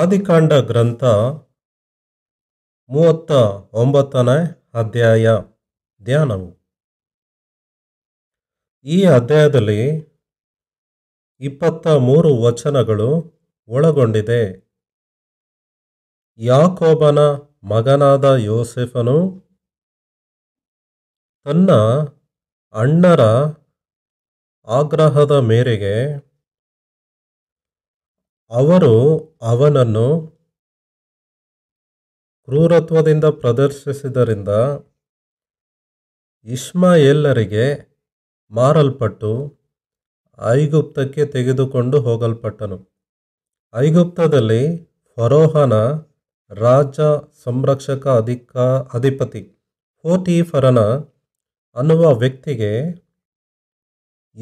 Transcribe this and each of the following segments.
ಆದಿಕಾಂಡ ಗ್ರಂಥ ಮೂವತ್ತ ಒಂಬತ್ತನೇ ಅಧ್ಯಾಯ ಧ್ಯಾನವು ಈ ಅಧ್ಯಾಯದಲ್ಲಿ ಇಪ್ಪತ್ತ ಮೂರು ವಚನಗಳು ಒಳಗೊಂಡಿದೆ ಯಾಕೋಬನ ಮಗನಾದ ಯೋಸೆಫನು ತನ್ನ ಅಣ್ಣರ ಆಗ್ರಹದ ಮೇರೆಗೆ ಅವರು ಅವನನ್ನು ಕ್ರೂರತ್ವದಿಂದ ಪ್ರದರ್ಶಿಸಿದ್ದರಿಂದ ಎಲ್ಲರಿಗೆ ಮಾರಲ್ಪಟ್ಟು ಐಗುಪ್ತಕ್ಕೆ ತೆಗೆದುಕೊಂಡು ಹೋಗಲ್ಪಟ್ಟನು ಐಗುಪ್ತದಲ್ಲಿ ಫರೋಹನ ರಾಜ ಸಂರಕ್ಷಕ ಅಧಿಕ ಅಧಿಪತಿ ಫೋಟಿಫರನ ಅನ್ನುವ ವ್ಯಕ್ತಿಗೆ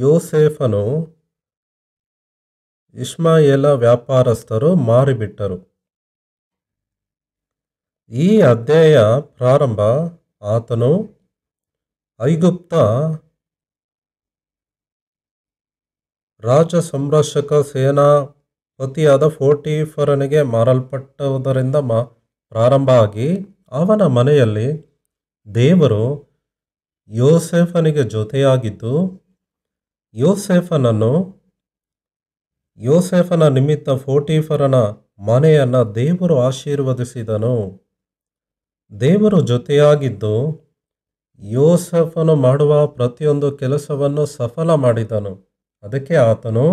ಯೋಸೇಫನು ಇಸ್ಮಾಯೇಲ ವ್ಯಾಪಾರಸ್ಥರು ಮಾರಿಬಿಟ್ಟರು ಈ ಅಧ್ಯಾಯ ಪ್ರಾರಂಭ ಆತನು ಐಗುಪ್ತ ರಾಜ ಸಂರಕ್ಷಕ ಸೇನಾಪತಿಯಾದ ಫೋರ್ಟಿಫರನಿಗೆ ಮಾರಲ್ಪಟ್ಟುವುದರಿಂದ ಮಾ ಪ್ರಾರಂಭ ಆಗಿ ಅವನ ಮನೆಯಲ್ಲಿ ದೇವರು ಯೋಸೆಫನಿಗೆ ಜೊತೆಯಾಗಿದ್ದು ಯೋಸೆಫನನ್ನು ಯೋಸೆಫನ ನಿಮಿತ್ತ ಫೋಟೀಫರನ ಮನೆಯನ್ನು ದೇವರು ಆಶೀರ್ವದಿಸಿದನು ದೇವರು ಜೊತೆಯಾಗಿದ್ದು ಯೋಸೆಫನು ಮಾಡುವ ಪ್ರತಿಯೊಂದು ಕೆಲಸವನ್ನು ಸಫಲ ಮಾಡಿದನು ಅದಕ್ಕೆ ಆತನು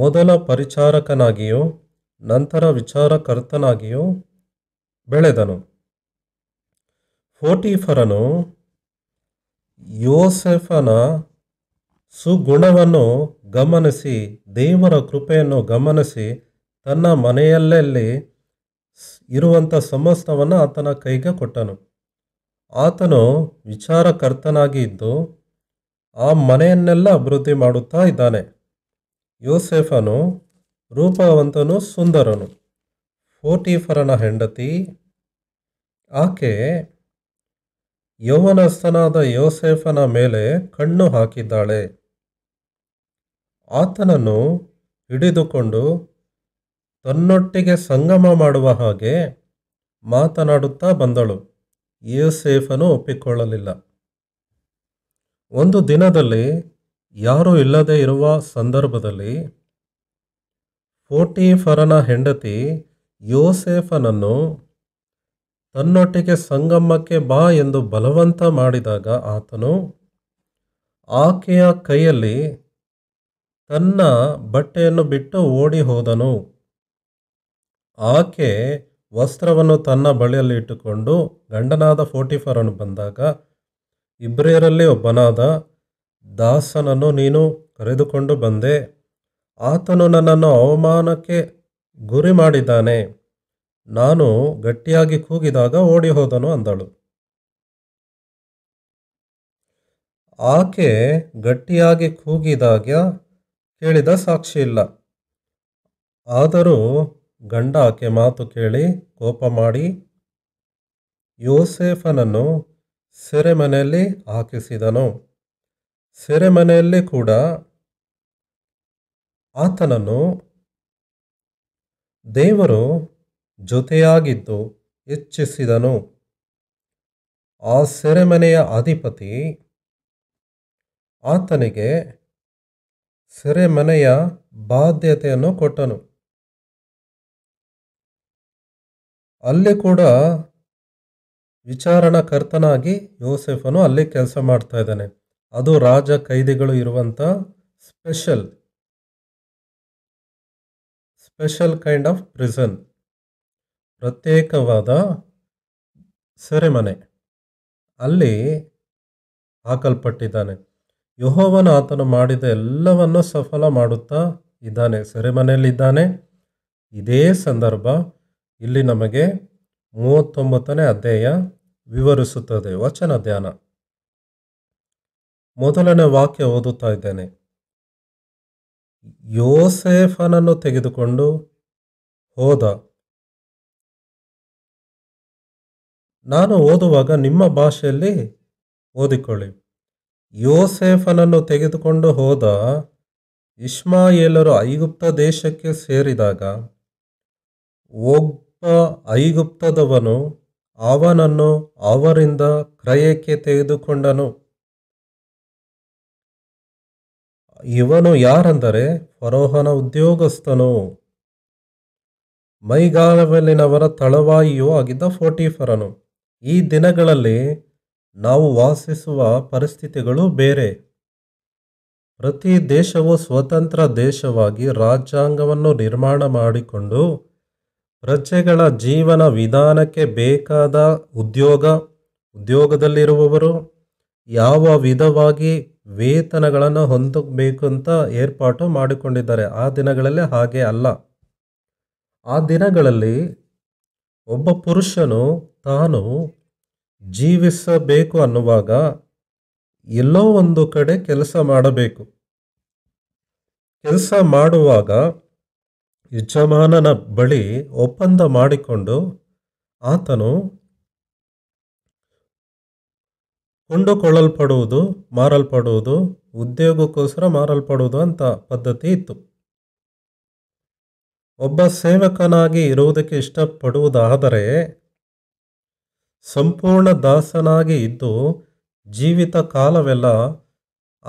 ಮೊದಲ ಪರಿಚಾರಕನಾಗಿಯೂ ನಂತರ ವಿಚಾರಕರ್ತನಾಗಿಯೂ ಬೆಳೆದನು ಫೋಟೀಫರನು ಯೋಸೆಫನ ಸುಗುಣವನ್ನು ಗಮನಿಸಿ ದೇವರ ಕೃಪೆಯನ್ನು ಗಮನಿಸಿ ತನ್ನ ಮನೆಯಲ್ಲೆಲ್ಲಿ ಇರುವಂಥ ಸಮಸ್ತವನ್ನು ಆತನ ಕೈಗೆ ಕೊಟ್ಟನು ಆತನು ವಿಚಾರಕರ್ತನಾಗಿ ಇದ್ದು ಆ ಮನೆಯನ್ನೆಲ್ಲ ಅಭಿವೃದ್ಧಿ ಮಾಡುತ್ತಾ ಇದ್ದಾನೆ ಯೋಸೆಫನು ರೂಪವಂತನು ಸುಂದರನು ಫೋಟಿಫರನ ಹೆಂಡತಿ ಆಕೆ ಯೌವನಸ್ಥನಾದ ಯೋಸೆಫನ ಮೇಲೆ ಕಣ್ಣು ಹಾಕಿದ್ದಾಳೆ ಆತನನ್ನು ಹಿಡಿದುಕೊಂಡು ತನ್ನೊಟ್ಟಿಗೆ ಸಂಗಮ ಮಾಡುವ ಹಾಗೆ ಮಾತನಾಡುತ್ತಾ ಬಂದಳು ಯೋಸೇಫನು ಒಪ್ಪಿಕೊಳ್ಳಲಿಲ್ಲ ಒಂದು ದಿನದಲ್ಲಿ ಯಾರೂ ಇಲ್ಲದೆ ಇರುವ ಸಂದರ್ಭದಲ್ಲಿ ಫೋಟಿಫರನ ಹೆಂಡತಿ ಯೋಸೇಫನನ್ನು ತನ್ನೊಟ್ಟಿಗೆ ಸಂಗಮಕ್ಕೆ ಬಾ ಎಂದು ಬಲವಂತ ಮಾಡಿದಾಗ ಆತನು ಆಕೆಯ ಕೈಯಲ್ಲಿ ತನ್ನ ಬಟ್ಟೆಯನ್ನು ಬಿಟ್ಟು ಓಡಿ ಹೋದನು ಆಕೆ ವಸ್ತ್ರವನ್ನು ತನ್ನ ಬಳಿಯಲ್ಲಿ ಇಟ್ಟುಕೊಂಡು ಗಂಡನಾದ ಫೋರ್ಟಿಫಾರನ್ನು ಬಂದಾಗ ಇಬ್ರಿಯರಲ್ಲಿ ಒಬ್ಬನಾದ ದಾಸನನ್ನು ನೀನು ಕರೆದುಕೊಂಡು ಬಂದೆ ಆತನು ನನ್ನನ್ನು ಅವಮಾನಕ್ಕೆ ಗುರಿ ಮಾಡಿದ್ದಾನೆ ನಾನು ಗಟ್ಟಿಯಾಗಿ ಕೂಗಿದಾಗ ಓಡಿ ಹೋದನು ಅಂದಳು ಆಕೆ ಗಟ್ಟಿಯಾಗಿ ಕೂಗಿದಾಗ ಕೇಳಿದ ಸಾಕ್ಷಿಯಿಲ್ಲ ಆದರೂ ಗಂಡ ಆಕೆ ಮಾತು ಕೇಳಿ ಕೋಪ ಮಾಡಿ ಯೋಸೇಫನನ್ನು ಸೆರೆಮನೆಯಲ್ಲಿ ಹಾಕಿಸಿದನು ಸೆರೆಮನೆಯಲ್ಲಿ ಕೂಡ ಆತನನ್ನು ದೇವರು ಜೊತೆಯಾಗಿದ್ದು ಹೆಚ್ಚಿಸಿದನು ಆ ಸೆರೆಮನೆಯ ಅಧಿಪತಿ ಆತನಿಗೆ ಸೆರೆಮನೆಯ ಬಾಧ್ಯತೆಯನ್ನು ಕೊಟ್ಟನು ಅಲ್ಲಿ ಕೂಡ ವಿಚಾರಣಕರ್ತನಾಗಿ ಯೋಸೆಫನು ಅಲ್ಲಿ ಕೆಲಸ ಮಾಡ್ತಾ ಇದ್ದಾನೆ ಅದು ರಾಜ ಕೈದಿಗಳು ಇರುವಂಥ special special kind of prison ಪ್ರತ್ಯೇಕವಾದ ಸೆರೆಮನೆ ಅಲ್ಲಿ ಹಾಕಲ್ಪಟ್ಟಿದ್ದಾನೆ ಯಹೋವನ ಆತನು ಮಾಡಿದ ಎಲ್ಲವನ್ನು ಸಫಲ ಮಾಡುತ್ತಾ ಇದ್ದಾನೆ ಸೆರೆಮನೆಯಲ್ಲಿದ್ದಾನೆ ಇದೇ ಸಂದರ್ಭ ಇಲ್ಲಿ ನಮಗೆ ಮೂವತ್ತೊಂಬತ್ತನೇ ಅಧ್ಯಾಯ ವಿವರಿಸುತ್ತದೆ ವಚನ ಧ್ಯಾನ ಮೊದಲನೇ ವಾಕ್ಯ ಓದುತ್ತಾ ಇದ್ದೇನೆ ಯೋಸೇಫನನ್ನು ತೆಗೆದುಕೊಂಡು ಹೋದ ನಾನು ಓದುವಾಗ ನಿಮ್ಮ ಭಾಷೆಯಲ್ಲಿ ಓದಿಕೊಳ್ಳಿ ಯೋಸೇಫನನ್ನು ತೆಗೆದುಕೊಂಡು ಹೋದ ಇಸ್ಮಾಯೇಲರು ಐಗುಪ್ತ ದೇಶಕ್ಕೆ ಸೇರಿದಾಗ ಒಬ್ಬ ಐಗುಪ್ತದವನು ಅವನನ್ನು ಅವರಿಂದ ಕ್ರಯಕ್ಕೆ ತೆಗೆದುಕೊಂಡನು ಇವನು ಯಾರೆಂದರೆ ಫರೋಹನ ಉದ್ಯೋಗಸ್ಥನು ಮೈಗಾಲವಲ್ಲಿನವರ ತಳವಾಯಿಯೂ ಆಗಿದ್ದ ಫೋಟಿಫರನು ಈ ದಿನಗಳಲ್ಲಿ ನಾವು ವಾಸಿಸುವ ಪರಿಸ್ಥಿತಿಗಳು ಬೇರೆ ಪ್ರತಿ ದೇಶವು ಸ್ವತಂತ್ರ ದೇಶವಾಗಿ ರಾಜ್ಯಾಂಗವನ್ನು ನಿರ್ಮಾಣ ಮಾಡಿಕೊಂಡು ಪ್ರಜೆಗಳ ಜೀವನ ವಿಧಾನಕ್ಕೆ ಬೇಕಾದ ಉದ್ಯೋಗ ಉದ್ಯೋಗದಲ್ಲಿರುವವರು ಯಾವ ವಿಧವಾಗಿ ವೇತನಗಳನ್ನು ಹೊಂದಬೇಕು ಅಂತ ಏರ್ಪಾಟು ಮಾಡಿಕೊಂಡಿದ್ದಾರೆ ಆ ದಿನಗಳಲ್ಲಿ ಹಾಗೆ ಅಲ್ಲ ಆ ದಿನಗಳಲ್ಲಿ ಒಬ್ಬ ಪುರುಷನು ತಾನು ಜೀವಿಸಬೇಕು ಅನ್ನುವಾಗ ಎಲ್ಲೋ ಒಂದು ಕಡೆ ಕೆಲಸ ಮಾಡಬೇಕು ಕೆಲಸ ಮಾಡುವಾಗ ಯಜಮಾನನ ಬಳಿ ಒಪ್ಪಂದ ಮಾಡಿಕೊಂಡು ಆತನು ಕೊಂಡುಕೊಳ್ಳಲ್ಪಡುವುದು ಮಾರಲ್ಪಡುವುದು ಉದ್ಯೋಗಕ್ಕೋಸ್ಕರ ಮಾರಲ್ಪಡುವುದು ಅಂತ ಪದ್ಧತಿ ಇತ್ತು ಒಬ್ಬ ಸೇವಕನಾಗಿ ಇರುವುದಕ್ಕೆ ಇಷ್ಟಪಡುವುದಾದರೆ ಸಂಪೂರ್ಣ ದಾಸನಾಗಿ ಇದ್ದು ಜೀವಿತ ಕಾಲವೆಲ್ಲ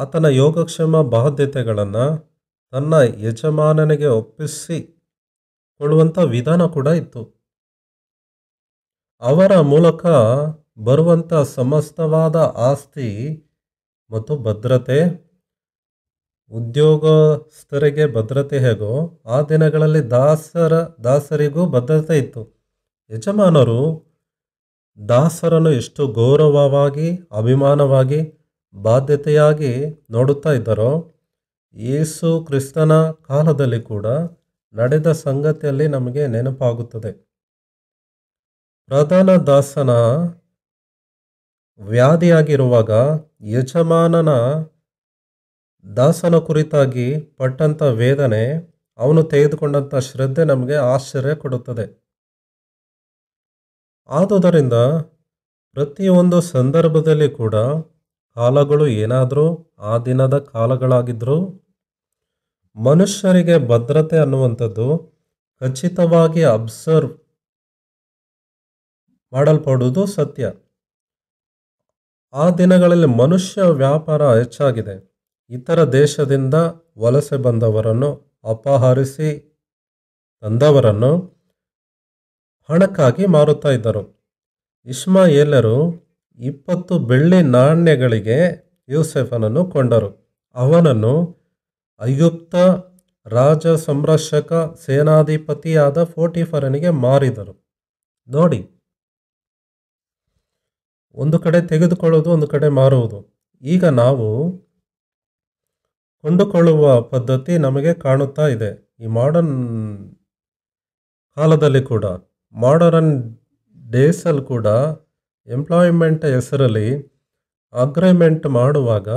ಆತನ ಯೋಗಕ್ಷೇಮ ಬಾಧ್ಯತೆಗಳನ್ನು ತನ್ನ ಯಜಮಾನನಿಗೆ ಒಪ್ಪಿಸಿ ಕೊಳ್ಳುವಂಥ ವಿಧಾನ ಕೂಡ ಇತ್ತು ಅವರ ಮೂಲಕ ಬರುವಂಥ ಸಮಸ್ತವಾದ ಆಸ್ತಿ ಮತ್ತು ಭದ್ರತೆ ಉದ್ಯೋಗಸ್ಥರಿಗೆ ಭದ್ರತೆ ಹೇಗೋ ಆ ದಿನಗಳಲ್ಲಿ ದಾಸರ ದಾಸರಿಗೂ ಭದ್ರತೆ ಇತ್ತು ಯಜಮಾನರು ದಾಸರನ್ನು ಎಷ್ಟು ಗೌರವವಾಗಿ ಅಭಿಮಾನವಾಗಿ ಬಾಧ್ಯತೆಯಾಗಿ ನೋಡುತ್ತಾ ಇದ್ದರೋ ಯೇಸು ಕ್ರಿಸ್ತನ ಕಾಲದಲ್ಲಿ ಕೂಡ ನಡೆದ ಸಂಗತಿಯಲ್ಲಿ ನಮಗೆ ನೆನಪಾಗುತ್ತದೆ ಪ್ರಧಾನ ದಾಸನ ವ್ಯಾಧಿಯಾಗಿರುವಾಗ ಯಜಮಾನನ ದಾಸನ ಕುರಿತಾಗಿ ಪಟ್ಟಂಥ ವೇದನೆ ಅವನು ತೆಗೆದುಕೊಂಡಂಥ ಶ್ರದ್ಧೆ ನಮಗೆ ಆಶ್ಚರ್ಯ ಕೊಡುತ್ತದೆ ಆದುದರಿಂದ ಪ್ರತಿಯೊಂದು ಸಂದರ್ಭದಲ್ಲಿ ಕೂಡ ಕಾಲಗಳು ಏನಾದರೂ ಆ ದಿನದ ಕಾಲಗಳಾಗಿದ್ದರೂ ಮನುಷ್ಯರಿಗೆ ಭದ್ರತೆ ಅನ್ನುವಂಥದ್ದು ಖಚಿತವಾಗಿ ಅಬ್ಸರ್ವ್ ಮಾಡಲ್ಪಡುವುದು ಸತ್ಯ ಆ ದಿನಗಳಲ್ಲಿ ಮನುಷ್ಯ ವ್ಯಾಪಾರ ಹೆಚ್ಚಾಗಿದೆ ಇತರ ದೇಶದಿಂದ ವಲಸೆ ಬಂದವರನ್ನು ಅಪಹರಿಸಿ ತಂದವರನ್ನು ಹಣಕ್ಕಾಗಿ ಮಾರುತ್ತಾ ಇದ್ದರು ಇಸ್ಮಾಯೇಲರು ಇಪ್ಪತ್ತು ಬೆಳ್ಳಿ ನಾಣ್ಯಗಳಿಗೆ ಯೂಸೆಫನನ್ನು ಕೊಂಡರು ಅವನನ್ನು ಅಯುಕ್ತ ರಾಜ ಸಂರಕ್ಷಕ ಸೇನಾಧಿಪತಿಯಾದ ಫೋಟಿಫರನಿಗೆ ಮಾರಿದರು ನೋಡಿ ಒಂದು ಕಡೆ ತೆಗೆದುಕೊಳ್ಳೋದು ಒಂದು ಕಡೆ ಮಾರುವುದು ಈಗ ನಾವು ಕೊಂಡುಕೊಳ್ಳುವ ಪದ್ಧತಿ ನಮಗೆ ಕಾಣುತ್ತಾ ಇದೆ ಈ ಮಾಡರ್ನ್ ಕಾಲದಲ್ಲಿ ಕೂಡ ಮಾಡರನ್ ಡೇಸಲ್ಲಿ ಕೂಡ ಎಂಪ್ಲಾಯ್ಮೆಂಟ್ ಹೆಸರಲ್ಲಿ ಅಗ್ರಿಮೆಂಟ್ ಮಾಡುವಾಗ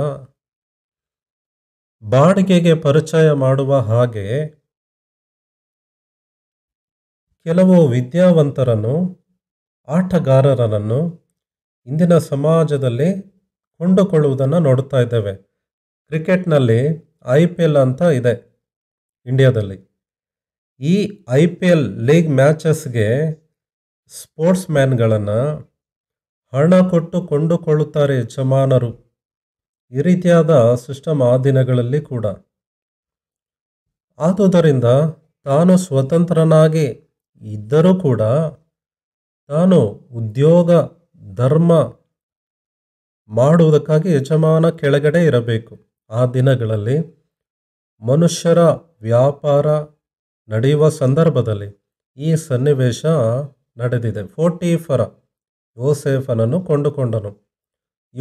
ಬಾಡಿಗೆಗೆ ಪರಿಚಯ ಮಾಡುವ ಹಾಗೆ ಕೆಲವು ವಿದ್ಯಾವಂತರನ್ನು ಆಟಗಾರರನ್ನು ಇಂದಿನ ಸಮಾಜದಲ್ಲಿ ಕೊಂಡುಕೊಳ್ಳುವುದನ್ನು ನೋಡ್ತಾ ಇದ್ದೇವೆ ಕ್ರಿಕೆಟ್ನಲ್ಲಿ ಐ ಪಿ ಎಲ್ ಅಂತ ಇದೆ ಇಂಡಿಯಾದಲ್ಲಿ ಈ ಐ ಪಿ ಎಲ್ ಲೀಗ್ ಮ್ಯಾಚಸ್ಗೆ ಸ್ಪೋರ್ಟ್ಸ್ ಮ್ಯಾನ್ಗಳನ್ನು ಹಣ ಕೊಟ್ಟು ಕೊಂಡುಕೊಳ್ಳುತ್ತಾರೆ ಯಜಮಾನರು ಈ ರೀತಿಯಾದ ಸಿಸ್ಟಮ್ ಆ ದಿನಗಳಲ್ಲಿ ಕೂಡ ಆದುದರಿಂದ ತಾನು ಸ್ವತಂತ್ರನಾಗಿ ಇದ್ದರೂ ಕೂಡ ತಾನು ಉದ್ಯೋಗ ಧರ್ಮ ಮಾಡುವುದಕ್ಕಾಗಿ ಯಜಮಾನ ಕೆಳಗಡೆ ಇರಬೇಕು ಆ ದಿನಗಳಲ್ಲಿ ಮನುಷ್ಯರ ವ್ಯಾಪಾರ ನಡೆಯುವ ಸಂದರ್ಭದಲ್ಲಿ ಈ ಸನ್ನಿವೇಶ ನಡೆದಿದೆ ಫರ ಯೋಸೆಫನನ್ನು ಕೊಂಡುಕೊಂಡನು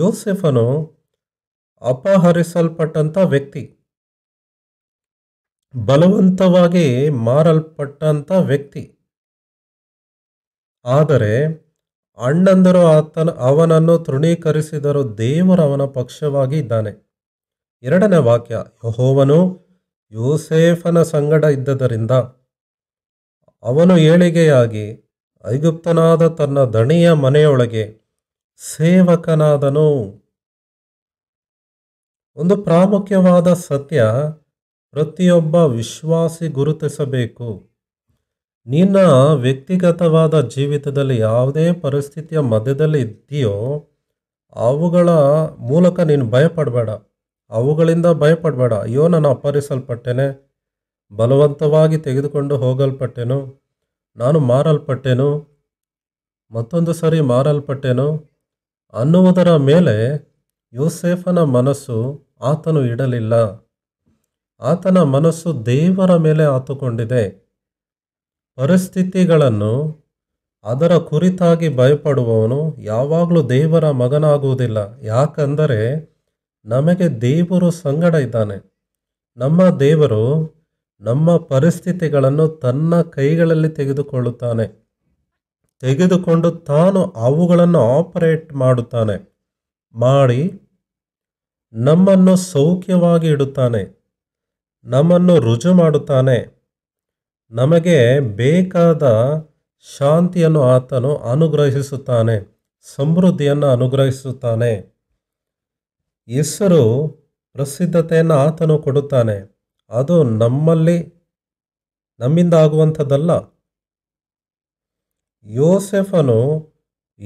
ಯೋಸೆಫನು ಅಪಹರಿಸಲ್ಪಟ್ಟಂಥ ವ್ಯಕ್ತಿ ಬಲವಂತವಾಗಿ ಮಾರಲ್ಪಟ್ಟಂಥ ವ್ಯಕ್ತಿ ಆದರೆ ಅಣ್ಣಂದರು ಆತನ ಅವನನ್ನು ತೃಣೀಕರಿಸಿದರು ದೇವರವನ ಪಕ್ಷವಾಗಿ ಇದ್ದಾನೆ ಎರಡನೇ ವಾಕ್ಯ ಯಹೋವನು ಯೋಸೇಫನ ಸಂಗಡ ಇದ್ದದರಿಂದ ಅವನು ಏಳಿಗೆಯಾಗಿ ಐಗುಪ್ತನಾದ ತನ್ನ ದಣಿಯ ಮನೆಯೊಳಗೆ ಸೇವಕನಾದನು ಒಂದು ಪ್ರಾಮುಖ್ಯವಾದ ಸತ್ಯ ಪ್ರತಿಯೊಬ್ಬ ವಿಶ್ವಾಸಿ ಗುರುತಿಸಬೇಕು ನಿನ್ನ ವ್ಯಕ್ತಿಗತವಾದ ಜೀವಿತದಲ್ಲಿ ಯಾವುದೇ ಪರಿಸ್ಥಿತಿಯ ಮಧ್ಯದಲ್ಲಿ ಇದೆಯೋ ಅವುಗಳ ಮೂಲಕ ನೀನು ಭಯಪಡಬೇಡ ಅವುಗಳಿಂದ ಭಯಪಡಬೇಡ ಅಯ್ಯೋ ನಾನು ಅಪಹರಿಸಲ್ಪಟ್ಟೆನೆ ಬಲವಂತವಾಗಿ ತೆಗೆದುಕೊಂಡು ಹೋಗಲ್ಪಟ್ಟೆನು ನಾನು ಮಾರಲ್ಪಟ್ಟೆನು ಮತ್ತೊಂದು ಸರಿ ಮಾರಲ್ಪಟ್ಟೆನು ಅನ್ನುವುದರ ಮೇಲೆ ಯೋಸೇಫನ ಮನಸ್ಸು ಆತನು ಇಡಲಿಲ್ಲ ಆತನ ಮನಸ್ಸು ದೇವರ ಮೇಲೆ ಆತುಕೊಂಡಿದೆ ಪರಿಸ್ಥಿತಿಗಳನ್ನು ಅದರ ಕುರಿತಾಗಿ ಭಯಪಡುವವನು ಯಾವಾಗಲೂ ದೇವರ ಮಗನಾಗುವುದಿಲ್ಲ ಯಾಕಂದರೆ ನಮಗೆ ದೇವರು ಸಂಗಡ ಇದ್ದಾನೆ ನಮ್ಮ ದೇವರು ನಮ್ಮ ಪರಿಸ್ಥಿತಿಗಳನ್ನು ತನ್ನ ಕೈಗಳಲ್ಲಿ ತೆಗೆದುಕೊಳ್ಳುತ್ತಾನೆ ತೆಗೆದುಕೊಂಡು ತಾನು ಅವುಗಳನ್ನು ಆಪರೇಟ್ ಮಾಡುತ್ತಾನೆ ಮಾಡಿ ನಮ್ಮನ್ನು ಸೌಖ್ಯವಾಗಿ ಇಡುತ್ತಾನೆ ನಮ್ಮನ್ನು ರುಜು ಮಾಡುತ್ತಾನೆ ನಮಗೆ ಬೇಕಾದ ಶಾಂತಿಯನ್ನು ಆತನು ಅನುಗ್ರಹಿಸುತ್ತಾನೆ ಸಮೃದ್ಧಿಯನ್ನು ಅನುಗ್ರಹಿಸುತ್ತಾನೆ ಹೆಸರು ಪ್ರಸಿದ್ಧತೆಯನ್ನು ಆತನು ಕೊಡುತ್ತಾನೆ ಅದು ನಮ್ಮಲ್ಲಿ ನಮ್ಮಿಂದ ಆಗುವಂಥದ್ದಲ್ಲ ಯೋಸೆಫನು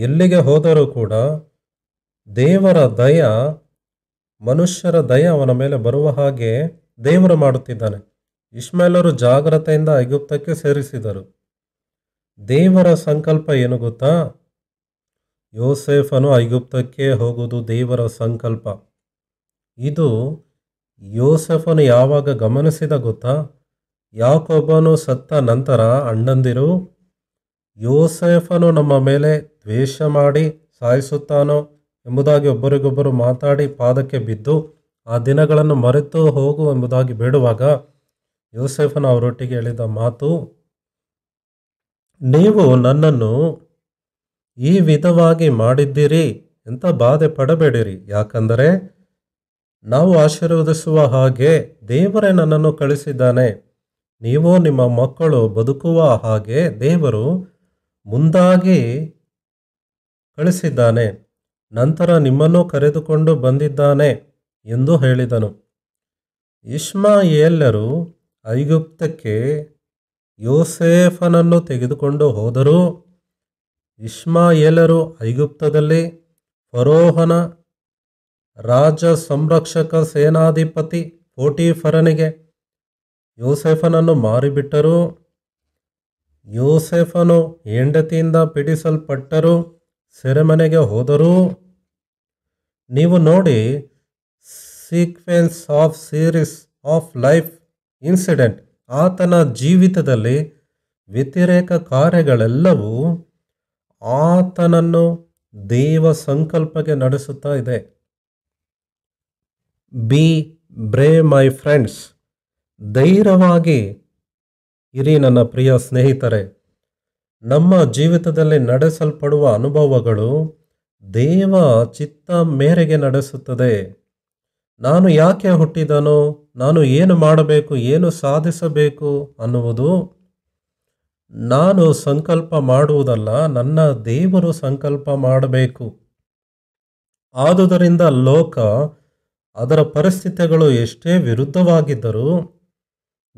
ಎಲ್ಲಿಗೆ ಹೋದರೂ ಕೂಡ ದೇವರ ದಯ ಮನುಷ್ಯರ ದಯ ಅವನ ಮೇಲೆ ಬರುವ ಹಾಗೆ ದೇವರು ಮಾಡುತ್ತಿದ್ದಾನೆ ಇಸ್ಮಾಯಿಲರು ಜಾಗ್ರತೆಯಿಂದ ಐಗುಪ್ತಕ್ಕೆ ಸೇರಿಸಿದರು ದೇವರ ಸಂಕಲ್ಪ ಏನು ಗೊತ್ತಾ ಯೋಸೆಫನು ಐಗುಪ್ತಕ್ಕೆ ಹೋಗುವುದು ದೇವರ ಸಂಕಲ್ಪ ಇದು ಯೋಸೆಫನು ಯಾವಾಗ ಗಮನಿಸಿದ ಗೊತ್ತಾ ಯಾಕೊಬ್ಬನು ಸತ್ತ ನಂತರ ಅಣ್ಣಂದಿರು ಯೋಸೆಫನು ನಮ್ಮ ಮೇಲೆ ದ್ವೇಷ ಮಾಡಿ ಸಾಯಿಸುತ್ತಾನೋ ಎಂಬುದಾಗಿ ಒಬ್ಬರಿಗೊಬ್ಬರು ಮಾತಾಡಿ ಪಾದಕ್ಕೆ ಬಿದ್ದು ಆ ದಿನಗಳನ್ನು ಮರೆತು ಹೋಗು ಎಂಬುದಾಗಿ ಬೇಡುವಾಗ ಯೋಸೆಫನ ಅವರೊಟ್ಟಿಗೆ ಹೇಳಿದ ಮಾತು ನೀವು ನನ್ನನ್ನು ಈ ವಿಧವಾಗಿ ಮಾಡಿದ್ದೀರಿ ಎಂತ ಬಾಧೆ ಪಡಬೇಡಿರಿ ಯಾಕಂದರೆ ನಾವು ಆಶೀರ್ವದಿಸುವ ಹಾಗೆ ದೇವರೇ ನನ್ನನ್ನು ಕಳಿಸಿದ್ದಾನೆ ನೀವು ನಿಮ್ಮ ಮಕ್ಕಳು ಬದುಕುವ ಹಾಗೆ ದೇವರು ಮುಂದಾಗಿ ಕಳಿಸಿದ್ದಾನೆ ನಂತರ ನಿಮ್ಮನ್ನು ಕರೆದುಕೊಂಡು ಬಂದಿದ್ದಾನೆ ಎಂದು ಹೇಳಿದನು ಎಲ್ಲರೂ ಐಗುಪ್ತಕ್ಕೆ ಯೋಸೇಫನನ್ನು ತೆಗೆದುಕೊಂಡು ಹೋದರೂ ಎಲ್ಲರೂ ಐಗುಪ್ತದಲ್ಲಿ ಫರೋಹನ ರಾಜ ಸಂರಕ್ಷಕ ಸೇನಾಧಿಪತಿ ಪೋಟಿಫರನಿಗೆ ಯೋಸೆಫನನ್ನು ಮಾರಿಬಿಟ್ಟರು ಯೋಸೆಫನು ಹೆಂಡತಿಯಿಂದ ಪಿಡಿಸಲ್ಪಟ್ಟರು ಸೆರೆಮನೆಗೆ ಹೋದರು ನೀವು ನೋಡಿ sequence of series of life incident ಆತನ ಜೀವಿತದಲ್ಲಿ ವ್ಯತಿರೇಕ ಕಾರ್ಯಗಳೆಲ್ಲವೂ ಆತನನ್ನು ದೇವ ಸಂಕಲ್ಪಕ್ಕೆ ನಡೆಸುತ್ತಾ ಇದೆ ಬಿ ಬ್ರೇ ಮೈ ಫ್ರೆಂಡ್ಸ್ ಧೈರ್ಯವಾಗಿ ಇರಿ ನನ್ನ ಪ್ರಿಯ ಸ್ನೇಹಿತರೆ ನಮ್ಮ ಜೀವಿತದಲ್ಲಿ ನಡೆಸಲ್ಪಡುವ ಅನುಭವಗಳು ದೇವ ಚಿತ್ತ ಮೇರೆಗೆ ನಡೆಸುತ್ತದೆ ನಾನು ಯಾಕೆ ಹುಟ್ಟಿದನು ನಾನು ಏನು ಮಾಡಬೇಕು ಏನು ಸಾಧಿಸಬೇಕು ಅನ್ನುವುದು ನಾನು ಸಂಕಲ್ಪ ಮಾಡುವುದಲ್ಲ ನನ್ನ ದೇವರು ಸಂಕಲ್ಪ ಮಾಡಬೇಕು ಆದುದರಿಂದ ಲೋಕ ಅದರ ಪರಿಸ್ಥಿತಿಗಳು ಎಷ್ಟೇ ವಿರುದ್ಧವಾಗಿದ್ದರೂ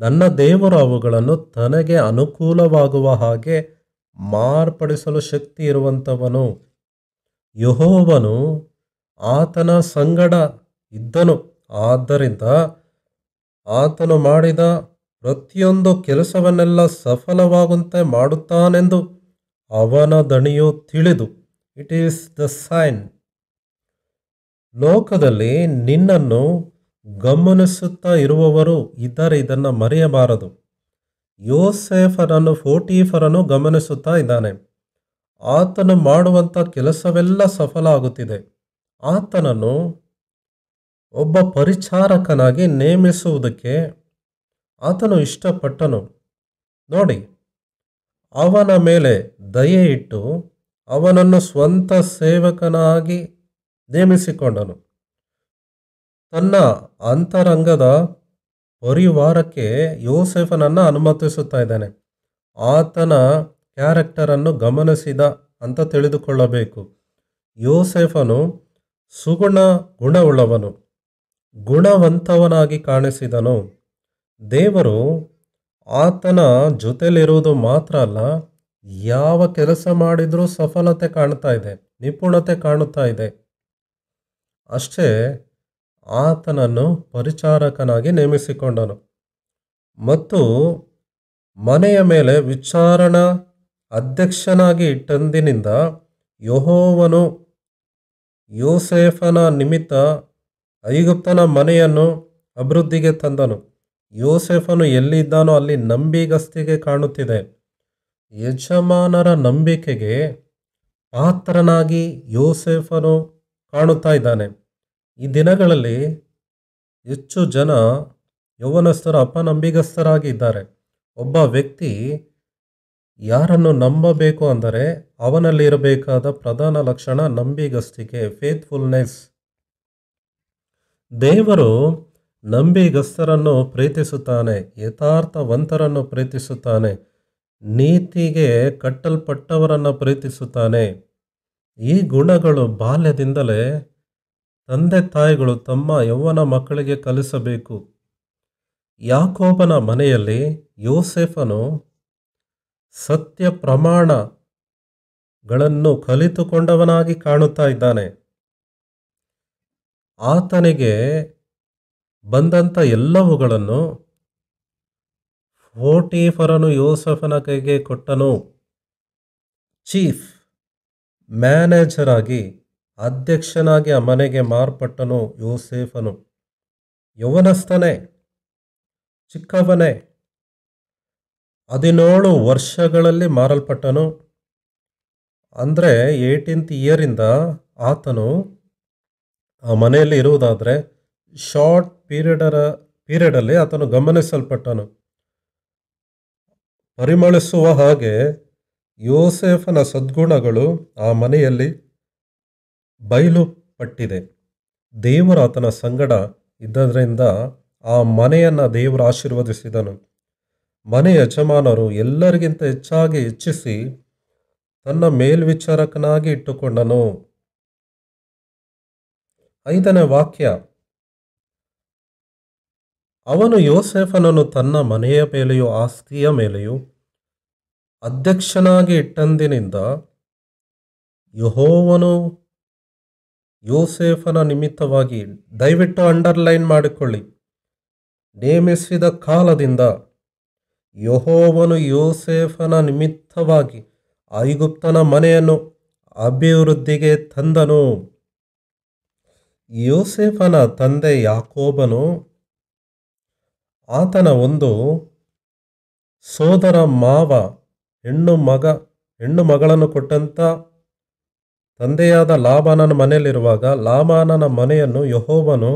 ನನ್ನ ದೇವರಾವುಗಳನ್ನು ಅವುಗಳನ್ನು ತನಗೆ ಅನುಕೂಲವಾಗುವ ಹಾಗೆ ಮಾರ್ಪಡಿಸಲು ಶಕ್ತಿ ಇರುವಂಥವನು ಯಹೋವನು ಆತನ ಸಂಗಡ ಇದ್ದನು ಆದ್ದರಿಂದ ಆತನು ಮಾಡಿದ ಪ್ರತಿಯೊಂದು ಕೆಲಸವನ್ನೆಲ್ಲ ಸಫಲವಾಗುವಂತೆ ಮಾಡುತ್ತಾನೆಂದು ಅವನ ದಣಿಯು ತಿಳಿದು ಇಟ್ ಈಸ್ ದ ಸೈನ್ ಲೋಕದಲ್ಲಿ ನಿನ್ನನ್ನು ಗಮನಿಸುತ್ತಾ ಇರುವವರು ಇದ್ದಾರೆ ಇದನ್ನು ಮರೆಯಬಾರದು ಯೋಸೇಫರನ್ನು ಫೋಟೀಫರನ್ನು ಗಮನಿಸುತ್ತಾ ಇದ್ದಾನೆ ಆತನು ಮಾಡುವಂಥ ಕೆಲಸವೆಲ್ಲ ಸಫಲ ಆಗುತ್ತಿದೆ ಆತನನ್ನು ಒಬ್ಬ ಪರಿಚಾರಕನಾಗಿ ನೇಮಿಸುವುದಕ್ಕೆ ಆತನು ಇಷ್ಟಪಟ್ಟನು ನೋಡಿ ಅವನ ಮೇಲೆ ದಯೆ ಇಟ್ಟು ಅವನನ್ನು ಸ್ವಂತ ಸೇವಕನಾಗಿ ನೇಮಿಸಿಕೊಂಡನು ತನ್ನ ಅಂತರಂಗದ ಪರಿವಾರಕ್ಕೆ ಯೋಸೆಫನನ್ನು ಅನುಮತಿಸುತ್ತಾ ಇದ್ದಾನೆ ಆತನ ಕ್ಯಾರೆಕ್ಟರನ್ನು ಗಮನಿಸಿದ ಅಂತ ತಿಳಿದುಕೊಳ್ಳಬೇಕು ಯೋಸೆಫನು ಸುಗುಣ ಗುಣವುಳ್ಳವನು ಗುಣವಂತವನಾಗಿ ಕಾಣಿಸಿದನು ದೇವರು ಆತನ ಜೊತೆಲಿರುವುದು ಮಾತ್ರ ಅಲ್ಲ ಯಾವ ಕೆಲಸ ಮಾಡಿದರೂ ಸಫಲತೆ ಕಾಣ್ತಾ ಇದೆ ನಿಪುಣತೆ ಕಾಣುತ್ತಾ ಇದೆ ಅಷ್ಟೇ ಆತನನ್ನು ಪರಿಚಾರಕನಾಗಿ ನೇಮಿಸಿಕೊಂಡನು ಮತ್ತು ಮನೆಯ ಮೇಲೆ ವಿಚಾರಣ ಅಧ್ಯಕ್ಷನಾಗಿ ಇಟ್ಟಂದಿನಿಂದ ಯಹೋವನು ಯೋಸೇಫನ ನಿಮಿತ್ತ ಐಗುಪ್ತನ ಮನೆಯನ್ನು ಅಭಿವೃದ್ಧಿಗೆ ತಂದನು ಯೋಸೆಫನು ಎಲ್ಲಿದ್ದಾನೋ ಅಲ್ಲಿ ನಂಬಿಗಸ್ತಿಗೆ ಕಾಣುತ್ತಿದೆ ಯಜಮಾನರ ನಂಬಿಕೆಗೆ ಪಾತ್ರನಾಗಿ ಯೋಸೇಫನು ಕಾಣುತ್ತಾ ಇದ್ದಾನೆ ಈ ದಿನಗಳಲ್ಲಿ ಹೆಚ್ಚು ಜನ ಯೌವನಸ್ಥರು ಅಪನಂಬಿಗಸ್ತರಾಗಿದ್ದಾರೆ ಒಬ್ಬ ವ್ಯಕ್ತಿ ಯಾರನ್ನು ನಂಬಬೇಕು ಅಂದರೆ ಅವನಲ್ಲಿರಬೇಕಾದ ಪ್ರಧಾನ ಲಕ್ಷಣ ನಂಬಿಗಸ್ತಿಕೆ ಫೇತ್ಫುಲ್ನೆಸ್ ದೇವರು ನಂಬಿಗಸ್ತರನ್ನು ಪ್ರೀತಿಸುತ್ತಾನೆ ಯಥಾರ್ಥವಂತರನ್ನು ಪ್ರೀತಿಸುತ್ತಾನೆ ನೀತಿಗೆ ಕಟ್ಟಲ್ಪಟ್ಟವರನ್ನು ಪ್ರೀತಿಸುತ್ತಾನೆ ಈ ಗುಣಗಳು ಬಾಲ್ಯದಿಂದಲೇ ತಂದೆ ತಾಯಿಗಳು ತಮ್ಮ ಯೌವನ ಮಕ್ಕಳಿಗೆ ಕಲಿಸಬೇಕು ಯಾಕೋಬನ ಮನೆಯಲ್ಲಿ ಯೋಸೆಫನು ಸತ್ಯ ಪ್ರಮಾಣಗಳನ್ನು ಕಲಿತುಕೊಂಡವನಾಗಿ ಕಾಣುತ್ತಾ ಇದ್ದಾನೆ ಆತನಿಗೆ ಬಂದಂಥ ಎಲ್ಲವುಗಳನ್ನು ಫೋಟೀಫರನು ಯೋಸೆಫನ ಕೈಗೆ ಕೊಟ್ಟನು ಚೀಫ್ ಮ್ಯಾನೇಜರ್ ಆಗಿ ಅಧ್ಯಕ್ಷನಾಗಿ ಆ ಮನೆಗೆ ಮಾರ್ಪಟ್ಟನು ಯೋಸೇಫನು ಯೌವನಸ್ಥನೇ ಚಿಕ್ಕವನೇ ಹದಿನೇಳು ವರ್ಷಗಳಲ್ಲಿ ಮಾರಲ್ಪಟ್ಟನು ಅಂದರೆ ಏಯ್ಟೀನ್ತ್ ಇಯರಿಂದ ಆತನು ಆ ಮನೆಯಲ್ಲಿ ಇರುವುದಾದರೆ ಶಾರ್ಟ್ ಪೀರಿಯಡರ ಪೀರಿಯಡಲ್ಲಿ ಆತನು ಗಮನಿಸಲ್ಪಟ್ಟನು ಪರಿಮಳಿಸುವ ಹಾಗೆ ಯೋಸೇಫನ ಸದ್ಗುಣಗಳು ಆ ಮನೆಯಲ್ಲಿ ಬಯಲು ಪಟ್ಟಿದೆ ದೇವರು ಆತನ ಸಂಗಡ ಇದ್ದದರಿಂದ ಆ ಮನೆಯನ್ನು ದೇವರು ಆಶೀರ್ವದಿಸಿದನು ಮನೆ ಯಜಮಾನರು ಎಲ್ಲರಿಗಿಂತ ಹೆಚ್ಚಾಗಿ ಹೆಚ್ಚಿಸಿ ತನ್ನ ಮೇಲ್ವಿಚಾರಕನಾಗಿ ಇಟ್ಟುಕೊಂಡನು ಐದನೇ ವಾಕ್ಯ ಅವನು ಯೋಸೆಫನನ್ನು ತನ್ನ ಮನೆಯ ಮೇಲೆಯೂ ಆಸ್ತಿಯ ಮೇಲೆಯೂ ಅಧ್ಯಕ್ಷನಾಗಿ ಇಟ್ಟಂದಿನಿಂದ ಯಹೋವನು ಯೋಸೇಫನ ನಿಮಿತ್ತವಾಗಿ ದಯವಿಟ್ಟು ಅಂಡರ್ಲೈನ್ ಮಾಡಿಕೊಳ್ಳಿ ನೇಮಿಸಿದ ಕಾಲದಿಂದ ಯಹೋವನು ಯೋಸೇಫನ ನಿಮಿತ್ತವಾಗಿ ಐಗುಪ್ತನ ಮನೆಯನ್ನು ಅಭಿವೃದ್ಧಿಗೆ ತಂದನು ಯೋಸೇಫನ ತಂದೆ ಯಾಕೋಬನು ಆತನ ಒಂದು ಸೋದರ ಮಾವ ಹೆಣ್ಣು ಮಗ ಹೆಣ್ಣು ಮಗಳನ್ನು ಕೊಟ್ಟಂಥ ತಂದೆಯಾದ ಲಾಬಾನನ ಮನೆಯಲ್ಲಿರುವಾಗ ಲಾಬಾನನ ಮನೆಯನ್ನು ಯಹೋವನು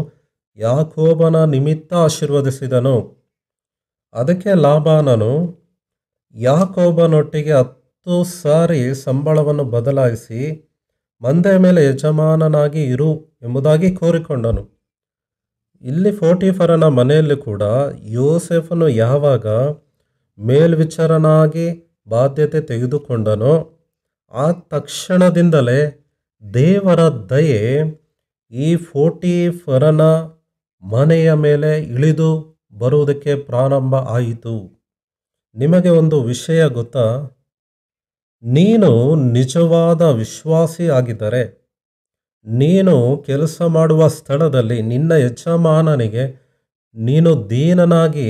ಯಾಕೋಬನ ನಿಮಿತ್ತ ಆಶೀರ್ವದಿಸಿದನು ಅದಕ್ಕೆ ಲಾಬಾನನು ಯಾಕೋಬನೊಟ್ಟಿಗೆ ಹತ್ತು ಸಾರಿ ಸಂಬಳವನ್ನು ಬದಲಾಯಿಸಿ ಮಂದೆ ಮೇಲೆ ಯಜಮಾನನಾಗಿ ಇರು ಎಂಬುದಾಗಿ ಕೋರಿಕೊಂಡನು ಇಲ್ಲಿ ಫೋರ್ಟಿಫರನ ಮನೆಯಲ್ಲಿ ಕೂಡ ಯೋಸೆಫನು ಯಾವಾಗ ಮೇಲ್ವಿಚಾರನಾಗಿ ಬಾಧ್ಯತೆ ತೆಗೆದುಕೊಂಡನೋ ಆ ತಕ್ಷಣದಿಂದಲೇ ದೇವರ ದಯೆ ಈ ಫರನ ಮನೆಯ ಮೇಲೆ ಇಳಿದು ಬರುವುದಕ್ಕೆ ಪ್ರಾರಂಭ ಆಯಿತು ನಿಮಗೆ ಒಂದು ವಿಷಯ ಗೊತ್ತಾ ನೀನು ನಿಜವಾದ ವಿಶ್ವಾಸಿ ಆಗಿದ್ದರೆ ನೀನು ಕೆಲಸ ಮಾಡುವ ಸ್ಥಳದಲ್ಲಿ ನಿನ್ನ ಯಜಮಾನನಿಗೆ ನೀನು ದೀನನಾಗಿ